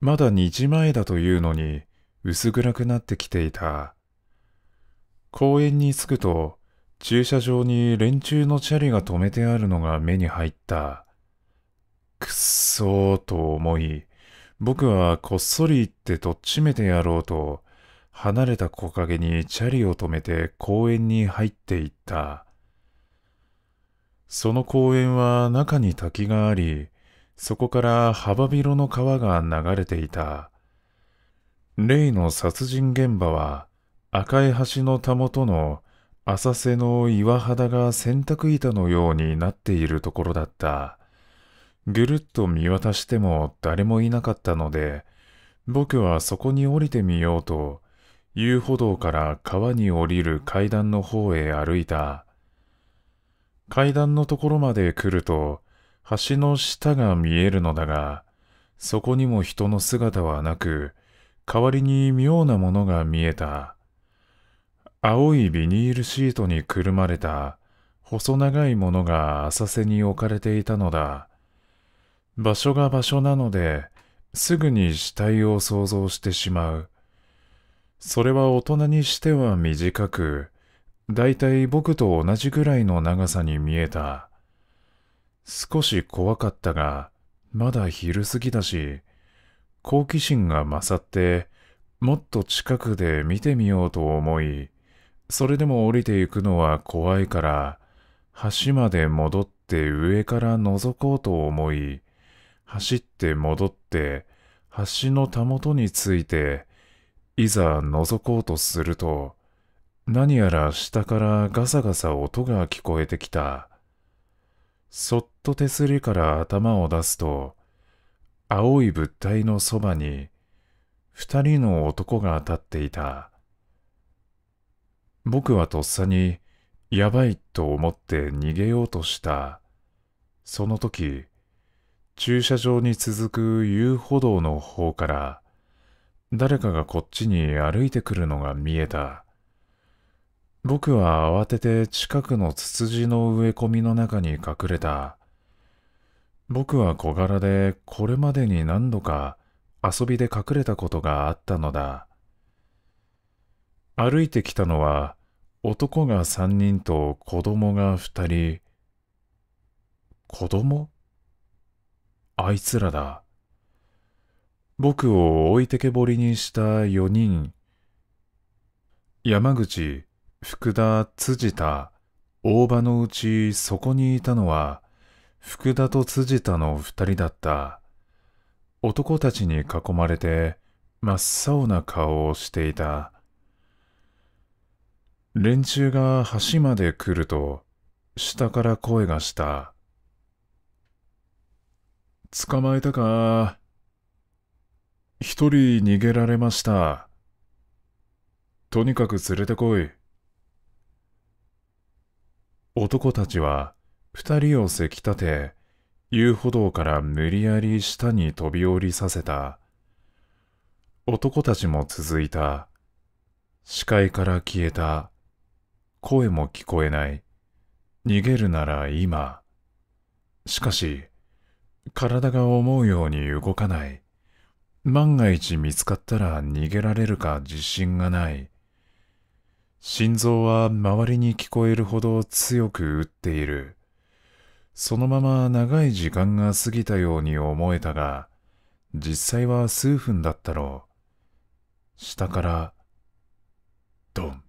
S1: まだ2時前だというのに薄暗くなってきていた。公園に着くと、駐車場に連中のチャリが止めてあるのが目に入った。くっそーと思い、僕はこっそり行ってとっちめてやろうと、離れた木陰にチャリを止めて公園に入っていった。その公園は中に滝があり、そこから幅広の川が流れていた。例の殺人現場は赤い橋のたもとの浅瀬の岩肌が洗濯板のようになっているところだった。ぐるっと見渡しても誰もいなかったので、僕はそこに降りてみようと、遊歩道から川に降りる階段の方へ歩いた。階段のところまで来ると、橋の下が見えるのだが、そこにも人の姿はなく、代わりに妙なものが見えた。青いビニールシートにくるまれた細長いものが浅瀬に置かれていたのだ。場所が場所なので、すぐに死体を想像してしまう。それは大人にしては短く、だいたい僕と同じぐらいの長さに見えた。少し怖かったが、まだ昼過ぎだし、好奇心が勝って、もっと近くで見てみようと思い、それでも降りていくのは怖いから、橋まで戻って上から覗こうと思い、走って戻って、橋のたもとについて、いざ覗こうとすると、何やら下からガサガサ音が聞こえてきた。そっと手すりから頭を出すと、青い物体のそばに、二人の男が立っていた。僕はとっさに、やばいと思って逃げようとした。その時、駐車場に続く遊歩道の方から、誰かがこっちに歩いてくるのが見えた。僕は慌てて近くのツツジの植え込みの中に隠れた。僕は小柄でこれまでに何度か遊びで隠れたことがあったのだ。歩いてきたのは男が三人と子供が二人。子供あいつらだ。僕を置いてけぼりにした四人。山口、福田、辻田、大場のうちそこにいたのは、福田と辻田の二人だった。男たちに囲まれて真っ青な顔をしていた。連中が橋まで来ると、下から声がした。捕まえたか一人逃げられました。とにかく連れてこい。男たちは二人をせき立て、遊歩道から無理やり下に飛び降りさせた。男たちも続いた。視界から消えた。声も聞こえない。逃げるなら今。しかし、体が思うように動かない。万が一見つかったら逃げられるか自信がない。心臓は周りに聞こえるほど強く打っている。そのまま長い時間が過ぎたように思えたが、実際は数分だったろう。下から、ドン。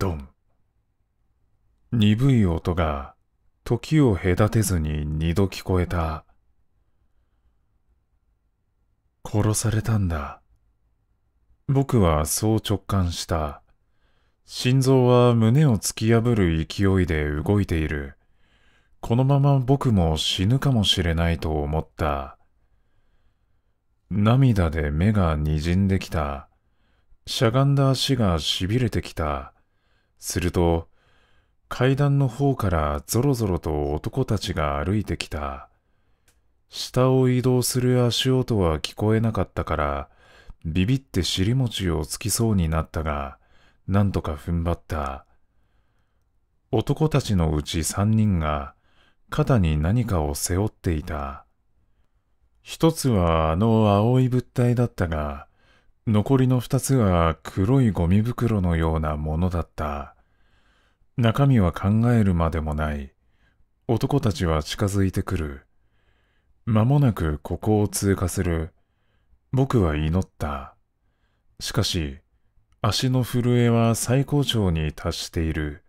S1: ドン。鈍い音が時を隔てずに二度聞こえた。殺されたんだ。僕はそう直感した。心臓は胸を突き破る勢いで動いている。このまま僕も死ぬかもしれないと思った。涙で目が滲んできた。しゃがんだ足がしびれてきた。すると、階段の方からぞろぞろと男たちが歩いてきた。下を移動する足音は聞こえなかったから、ビビって尻餅をつきそうになったが、なんとか踏ん張った。男たちのうち三人が、肩に何かを背負っていた。一つはあの青い物体だったが、残りの二つは黒いゴミ袋のようなものだった。中身は考えるまでもない。男たちは近づいてくる。間もなくここを通過する。僕は祈った。しかし、足の震えは最高潮に達している。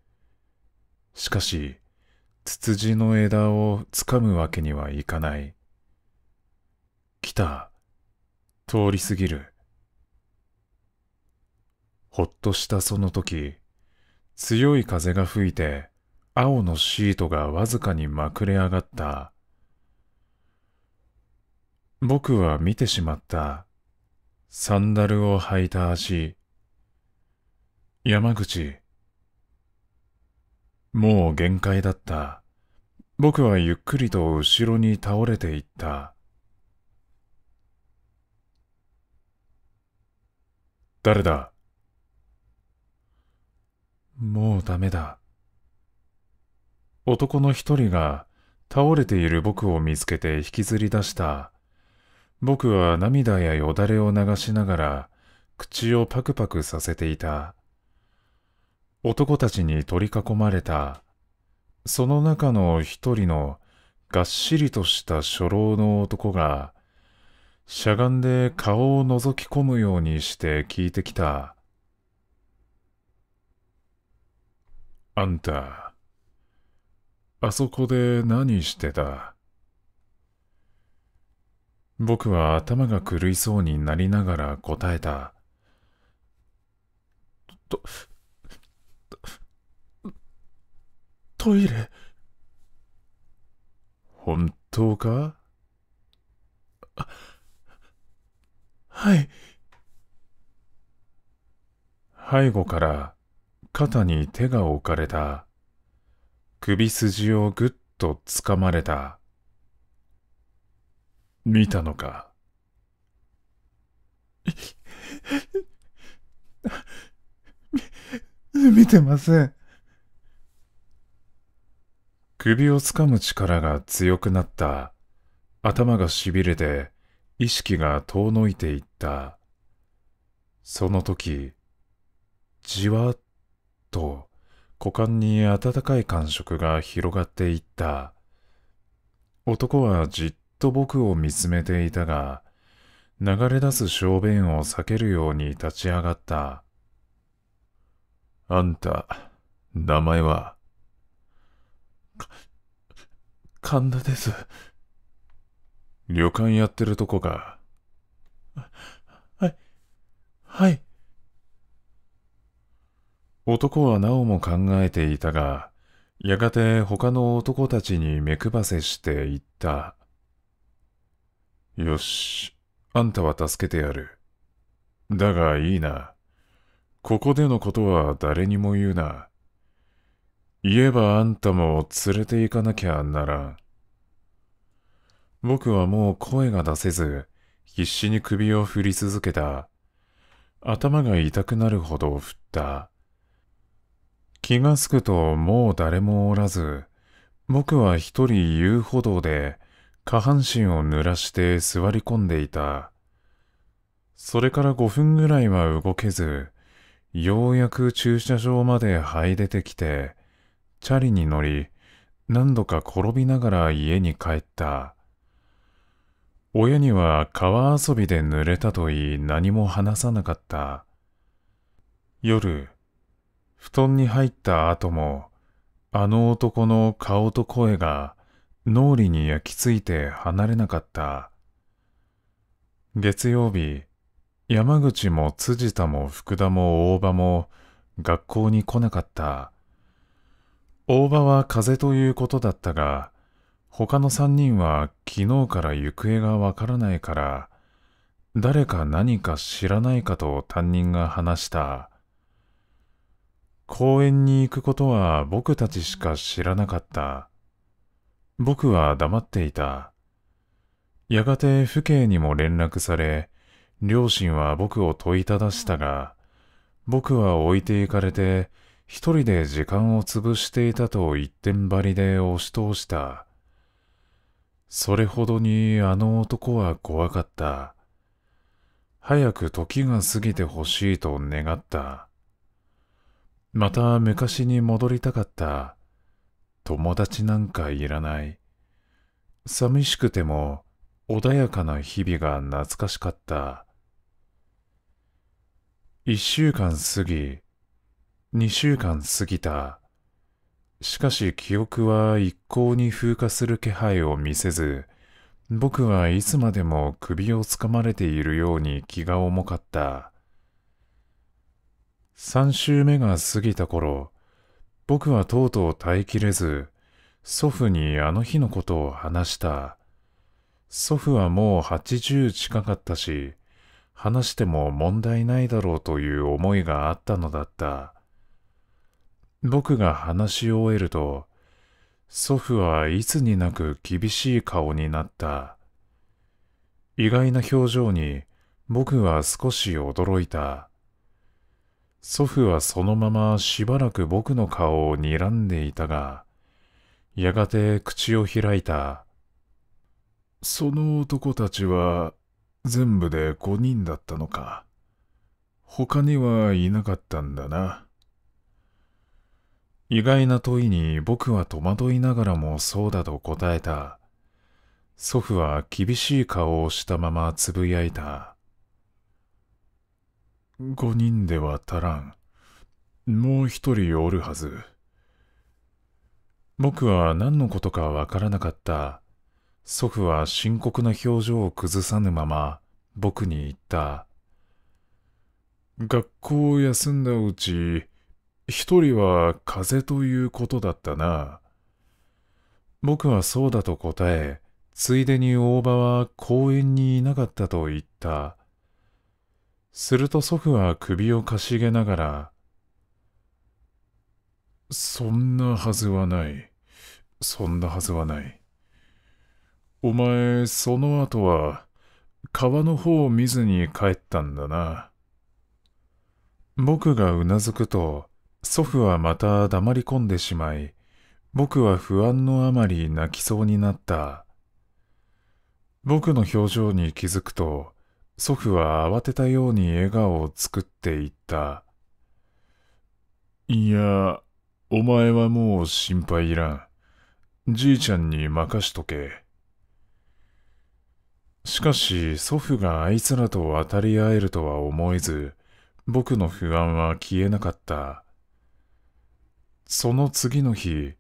S1: しかし、ツツジの枝を掴むわけにはいかない。来た。通り過ぎる。ほっとしたその時、強い風が吹いて、青のシートがわずかにまくれ上がった。僕は見てしまった。サンダルを履いた足。山口。もう限界だった。僕はゆっくりと後ろに倒れていった。誰だもうダメだ。男の一人が倒れている僕を見つけて引きずり出した。僕は涙やよだれを流しながら口をパクパクさせていた。男たちに取り囲まれた。その中の一人のがっしりとした初老の男がしゃがんで顔を覗き込むようにして聞いてきた。あんた、あそこで何してた僕は頭が狂いそうになりながら答えた。と、トイレ。本当かはい。背後から肩に手が置かれた。首筋をぐっとつかまれた。見たのか見てません。首をつかむ力が強くなった。頭がしびれて意識が遠のいていった。その時、じわっと。と股間に温かい感触が広がっていった。男はじっと僕を見つめていたが、流れ出す小便を避けるように立ち上がった。あんた、名前は神田です。旅館やってるとこか。はい、はい。男はなおも考えていたが、やがて他の男たちに目配せして言った。よし、あんたは助けてやる。だがいいな。ここでのことは誰にも言うな。言えばあんたも連れて行かなきゃならん。僕はもう声が出せず、必死に首を振り続けた。頭が痛くなるほど振った。気がつくともう誰もおらず、僕は一人遊歩道で下半身を濡らして座り込んでいた。それから5分ぐらいは動けず、ようやく駐車場まで這い出てきて、チャリに乗り、何度か転びながら家に帰った。親には川遊びで濡れたと言い何も話さなかった。夜、布団に入った後も、あの男の顔と声が脳裏に焼き付いて離れなかった。月曜日、山口も辻田も福田も大場も学校に来なかった。大場は風邪ということだったが、他の三人は昨日から行方がわからないから、誰か何か知らないかと担任が話した。公園に行くことは僕たちしか知らなかった。僕は黙っていた。やがて父兄にも連絡され、両親は僕を問いただしたが、僕は置いていかれて、一人で時間を潰していたと一点張りで押し通した。それほどにあの男は怖かった。早く時が過ぎてほしいと願った。また昔に戻りたかった。友達なんかいらない。寂しくても穏やかな日々が懐かしかった。一週間過ぎ、二週間過ぎた。しかし記憶は一向に風化する気配を見せず、僕はいつまでも首をつかまれているように気が重かった。3週目が過ぎた頃、僕はとうとう耐えきれず、祖父にあの日のことを話した。祖父はもう80近かったし、話しても問題ないだろうという思いがあったのだった。僕が話し終えると、祖父はいつになく厳しい顔になった。意外な表情に僕は少し驚いた。祖父はそのまましばらく僕の顔を睨んでいたが、やがて口を開いた。その男たちは全部で5人だったのか。他にはいなかったんだな。意外な問いに僕は戸惑いながらもそうだと答えた。祖父は厳しい顔をしたままつぶやいた。5人では足らん。もう一人おるはず。僕は何のことかわからなかった。祖父は深刻な表情を崩さぬまま僕に言った。学校を休んだうち、一人は風邪ということだったな。僕はそうだと答え、ついでに大場は公園にいなかったと言った。すると祖父は首をかしげながら、そんなはずはない。そんなはずはない。お前、その後は、川の方を見ずに帰ったんだな。僕がうなずくと、祖父はまた黙り込んでしまい、僕は不安のあまり泣きそうになった。僕の表情に気づくと、祖父は慌てたように笑顔を作っていった。いや、お前はもう心配いらん。じいちゃんに任しとけ。しかし、祖父があいつらと渡り合えるとは思えず、僕の不安は消えなかった。その次の日、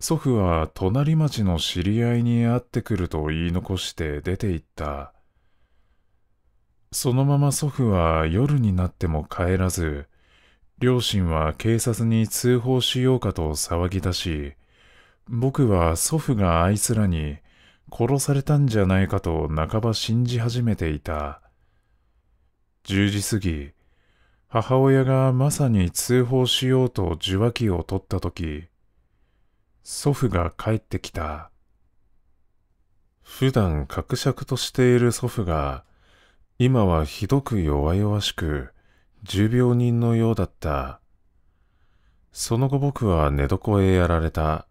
S1: 祖父は隣町の知り合いに会ってくると言い残して出て行った。そのまま祖父は夜になっても帰らず、両親は警察に通報しようかと騒ぎ出し、僕は祖父があいつらに殺されたんじゃないかと半ば信じ始めていた。10時過ぎ、母親がまさに通報しようと受話器を取った時、祖父が帰ってきた。普段、格くとしている祖父が、今はひどく弱々しく、重病人のようだった。その後僕は寝床へやられた。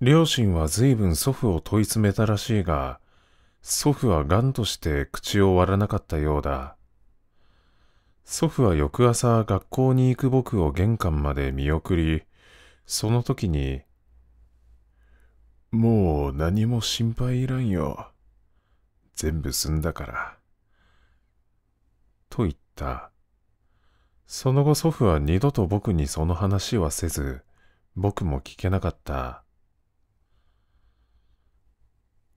S1: 両親は随分祖父を問い詰めたらしいが、祖父は癌として口を割らなかったようだ。祖父は翌朝学校に行く僕を玄関まで見送り、その時に、もう何も心配いらんよ。全部済んだから。と言った。その後祖父は二度と僕にその話はせず、僕も聞けなかった。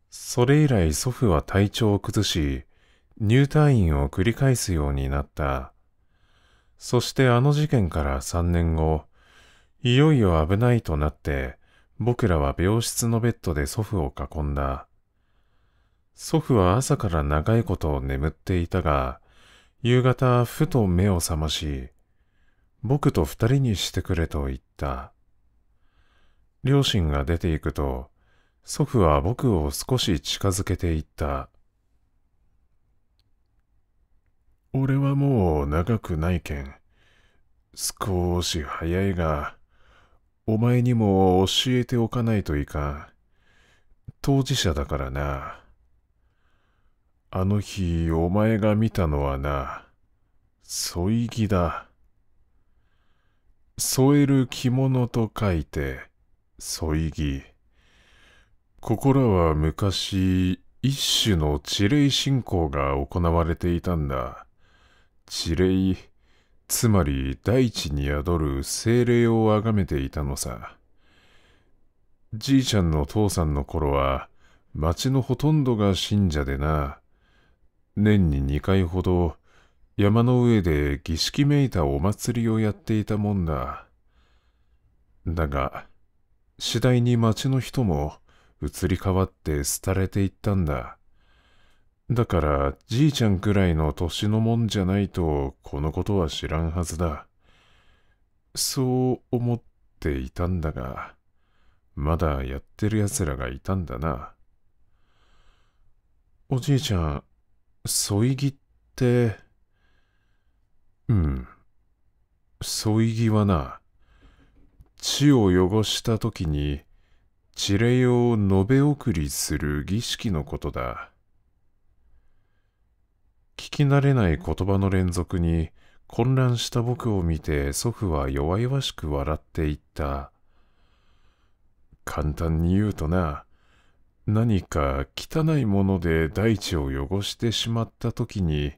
S1: それ以来祖父は体調を崩し、入退院を繰り返すようになった。そしてあの事件から3年後、いよいよ危ないとなって、僕らは病室のベッドで祖父を囲んだ。祖父は朝から長いこと眠っていたが、夕方、ふと目を覚まし、僕と二人にしてくれと言った。両親が出て行くと、祖父は僕を少し近づけていった。俺はもう長くないけん。少し早いが、お前にも教えておかないといかん。当事者だからな。あの日お前が見たのはな、添い木だ。添える着物と書いて、添い木。ここらは昔、一種の地霊信仰が行われていたんだ。地霊、つまり大地に宿る精霊を崇めていたのさ。じいちゃんの父さんの頃は、町のほとんどが信者でな。年に2回ほど山の上で儀式めいたお祭りをやっていたもんだ。だが、次第に町の人も移り変わって廃れていったんだ。だからじいちゃんくらいの年のもんじゃないとこのことは知らんはずだ。そう思っていたんだが、まだやってる奴らがいたんだな。おじいちゃん、添い木って、うん。添い木はな、地を汚した時に、地礼を延べ送りする儀式のことだ。聞き慣れない言葉の連続に混乱した僕を見て祖父は弱々しく笑っていった。簡単に言うとな、何か汚いもので大地を汚してしまった時に、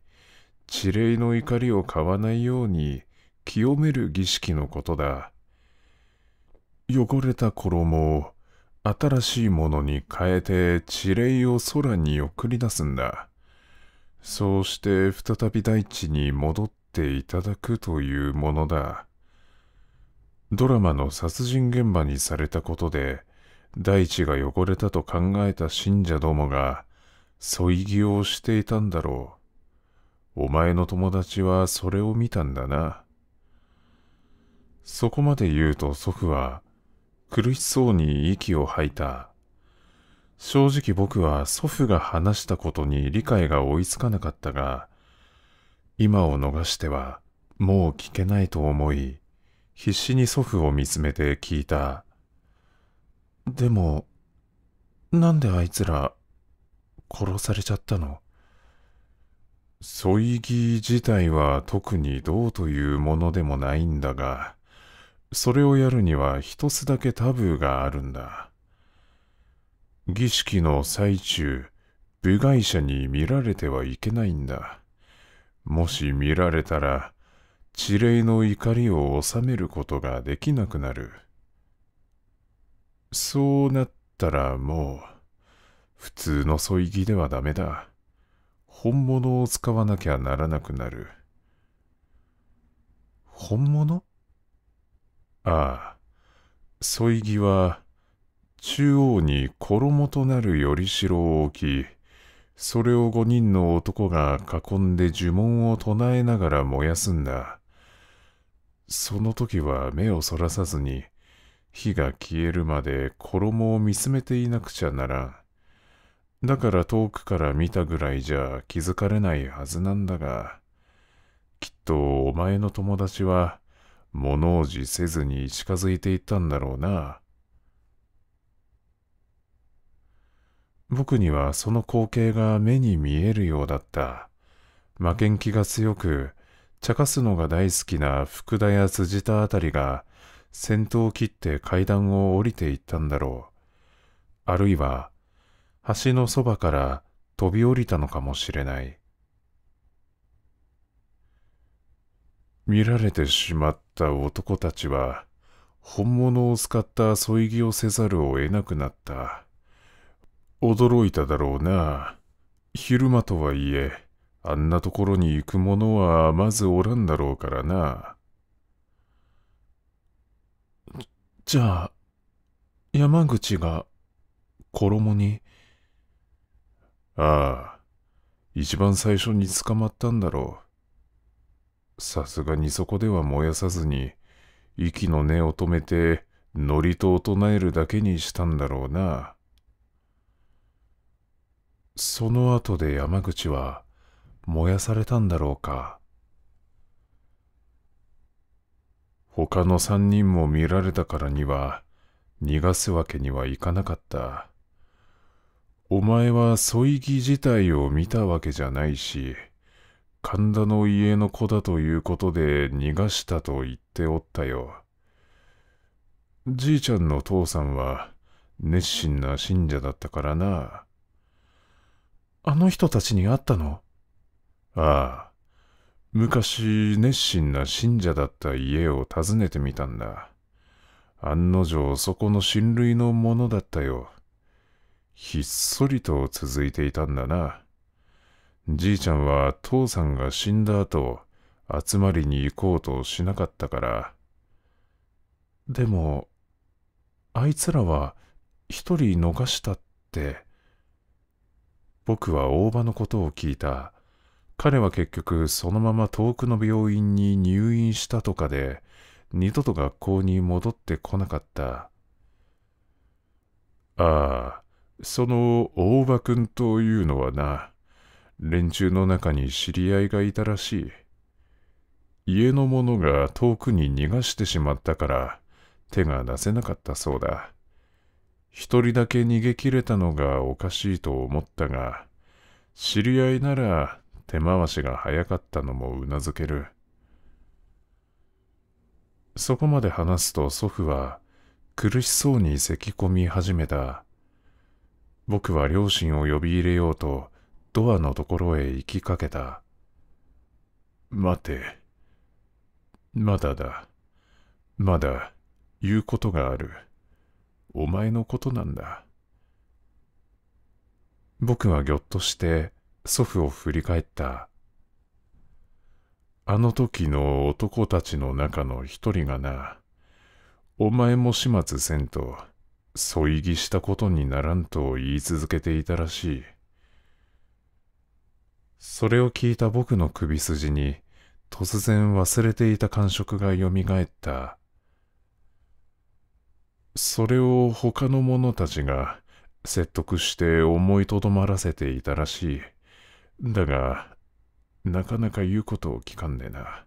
S1: 地霊の怒りを買わないように清める儀式のことだ。汚れた衣を新しいものに変えて地霊を空に送り出すんだ。そうして再び大地に戻っていただくというものだ。ドラマの殺人現場にされたことで、大地が汚れたと考えた信者どもが、添い木をしていたんだろう。お前の友達はそれを見たんだな。そこまで言うと祖父は、苦しそうに息を吐いた。正直僕は祖父が話したことに理解が追いつかなかったが、今を逃してはもう聞けないと思い、必死に祖父を見つめて聞いた。でも、なんであいつら、殺されちゃったの添い木自体は特にどうというものでもないんだが、それをやるには一つだけタブーがあるんだ。儀式の最中、部外者に見られてはいけないんだ。もし見られたら、地霊の怒りを収めることができなくなる。そうなったらもう、普通の添い木ではダメだ。本物を使わなきゃならなくなる。本物ああ、添い木は、中央に衣となるよりしろを置き、それを五人の男が囲んで呪文を唱えながら燃やすんだ。その時は目をそらさずに、火が消えるまで衣を見つめていなくちゃならん。だから遠くから見たぐらいじゃ気づかれないはずなんだが、きっとお前の友達は物おじせずに近づいていったんだろうな。僕にはその光景が目に見えるようだった。負けん気が強く、茶化すのが大好きな福田や辻田あたりが先頭を切って階段を降りていったんだろう。あるいは、橋のそばから飛び降りたのかもしれない。見られてしまった男たちは、本物を使った添い着をせざるを得なくなった。驚いただろうな。昼間とはいえ、あんなところに行く者はまずおらんだろうからな。じゃあ、山口が、衣に。ああ、一番最初に捕まったんだろう。さすがにそこでは燃やさずに、息の根を止めて、祝詞を唱えるだけにしたんだろうな。その後で山口は、燃やされたんだろうか。他の三人も見られたからには、逃がすわけにはいかなかった。お前は添い木自体を見たわけじゃないし、神田の家の子だということで逃がしたと言っておったよ。じいちゃんの父さんは熱心な信者だったからな。あの人たちに会ったのああ。昔熱心な信者だった家を訪ねてみたんだ。案の定そこの親類のものだったよ。ひっそりと続いていたんだな。じいちゃんは父さんが死んだ後、集まりに行こうとしなかったから。でも、あいつらは一人逃したって。僕は大場のことを聞いた。彼は結局そのまま遠くの病院に入院したとかで二度と学校に戻ってこなかったああその大場君というのはな連中の中に知り合いがいたらしい家の者が遠くに逃がしてしまったから手が出せなかったそうだ一人だけ逃げ切れたのがおかしいと思ったが知り合いなら手回しが早かったのもうなずける。そこまで話すと祖父は苦しそうに咳き込み始めた。僕は両親を呼び入れようとドアのところへ行きかけた。待て。まだだ。まだ言うことがある。お前のことなんだ。僕はぎょっとして祖父を振り返った。あの時の男たちの中の一人がな、お前も始末せんと、添い木したことにならんと言い続けていたらしい。それを聞いた僕の首筋に、突然忘れていた感触がよみがえった。それを他の者たちが説得して思いとどまらせていたらしい。だが、なかなか言うことを聞かんねえな。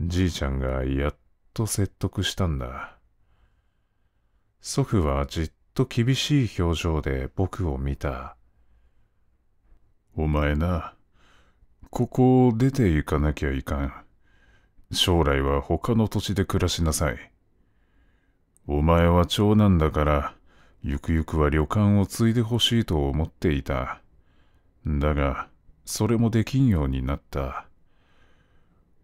S1: じいちゃんがやっと説得したんだ。祖父はじっと厳しい表情で僕を見た。お前な、ここを出て行かなきゃいかん。将来は他の土地で暮らしなさい。お前は長男だから、ゆくゆくは旅館を継いでほしいと思っていた。だが、それもできんようになった。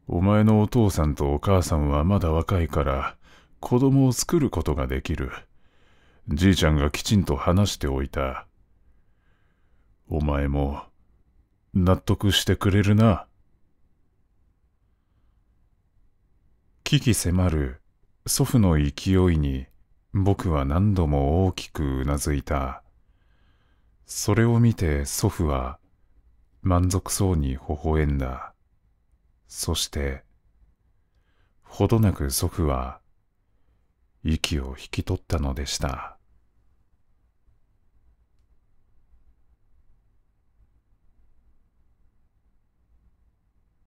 S1: お前のお父さんとお母さんはまだ若いから、子供を作ることができる。じいちゃんがきちんと話しておいた。お前も、納得してくれるな。危機迫る祖父の勢いに僕は何度も大きくうなずいた。それを見て祖父は満足そうに微笑んだ。そして、ほどなく祖父は、息を引き取ったのでした。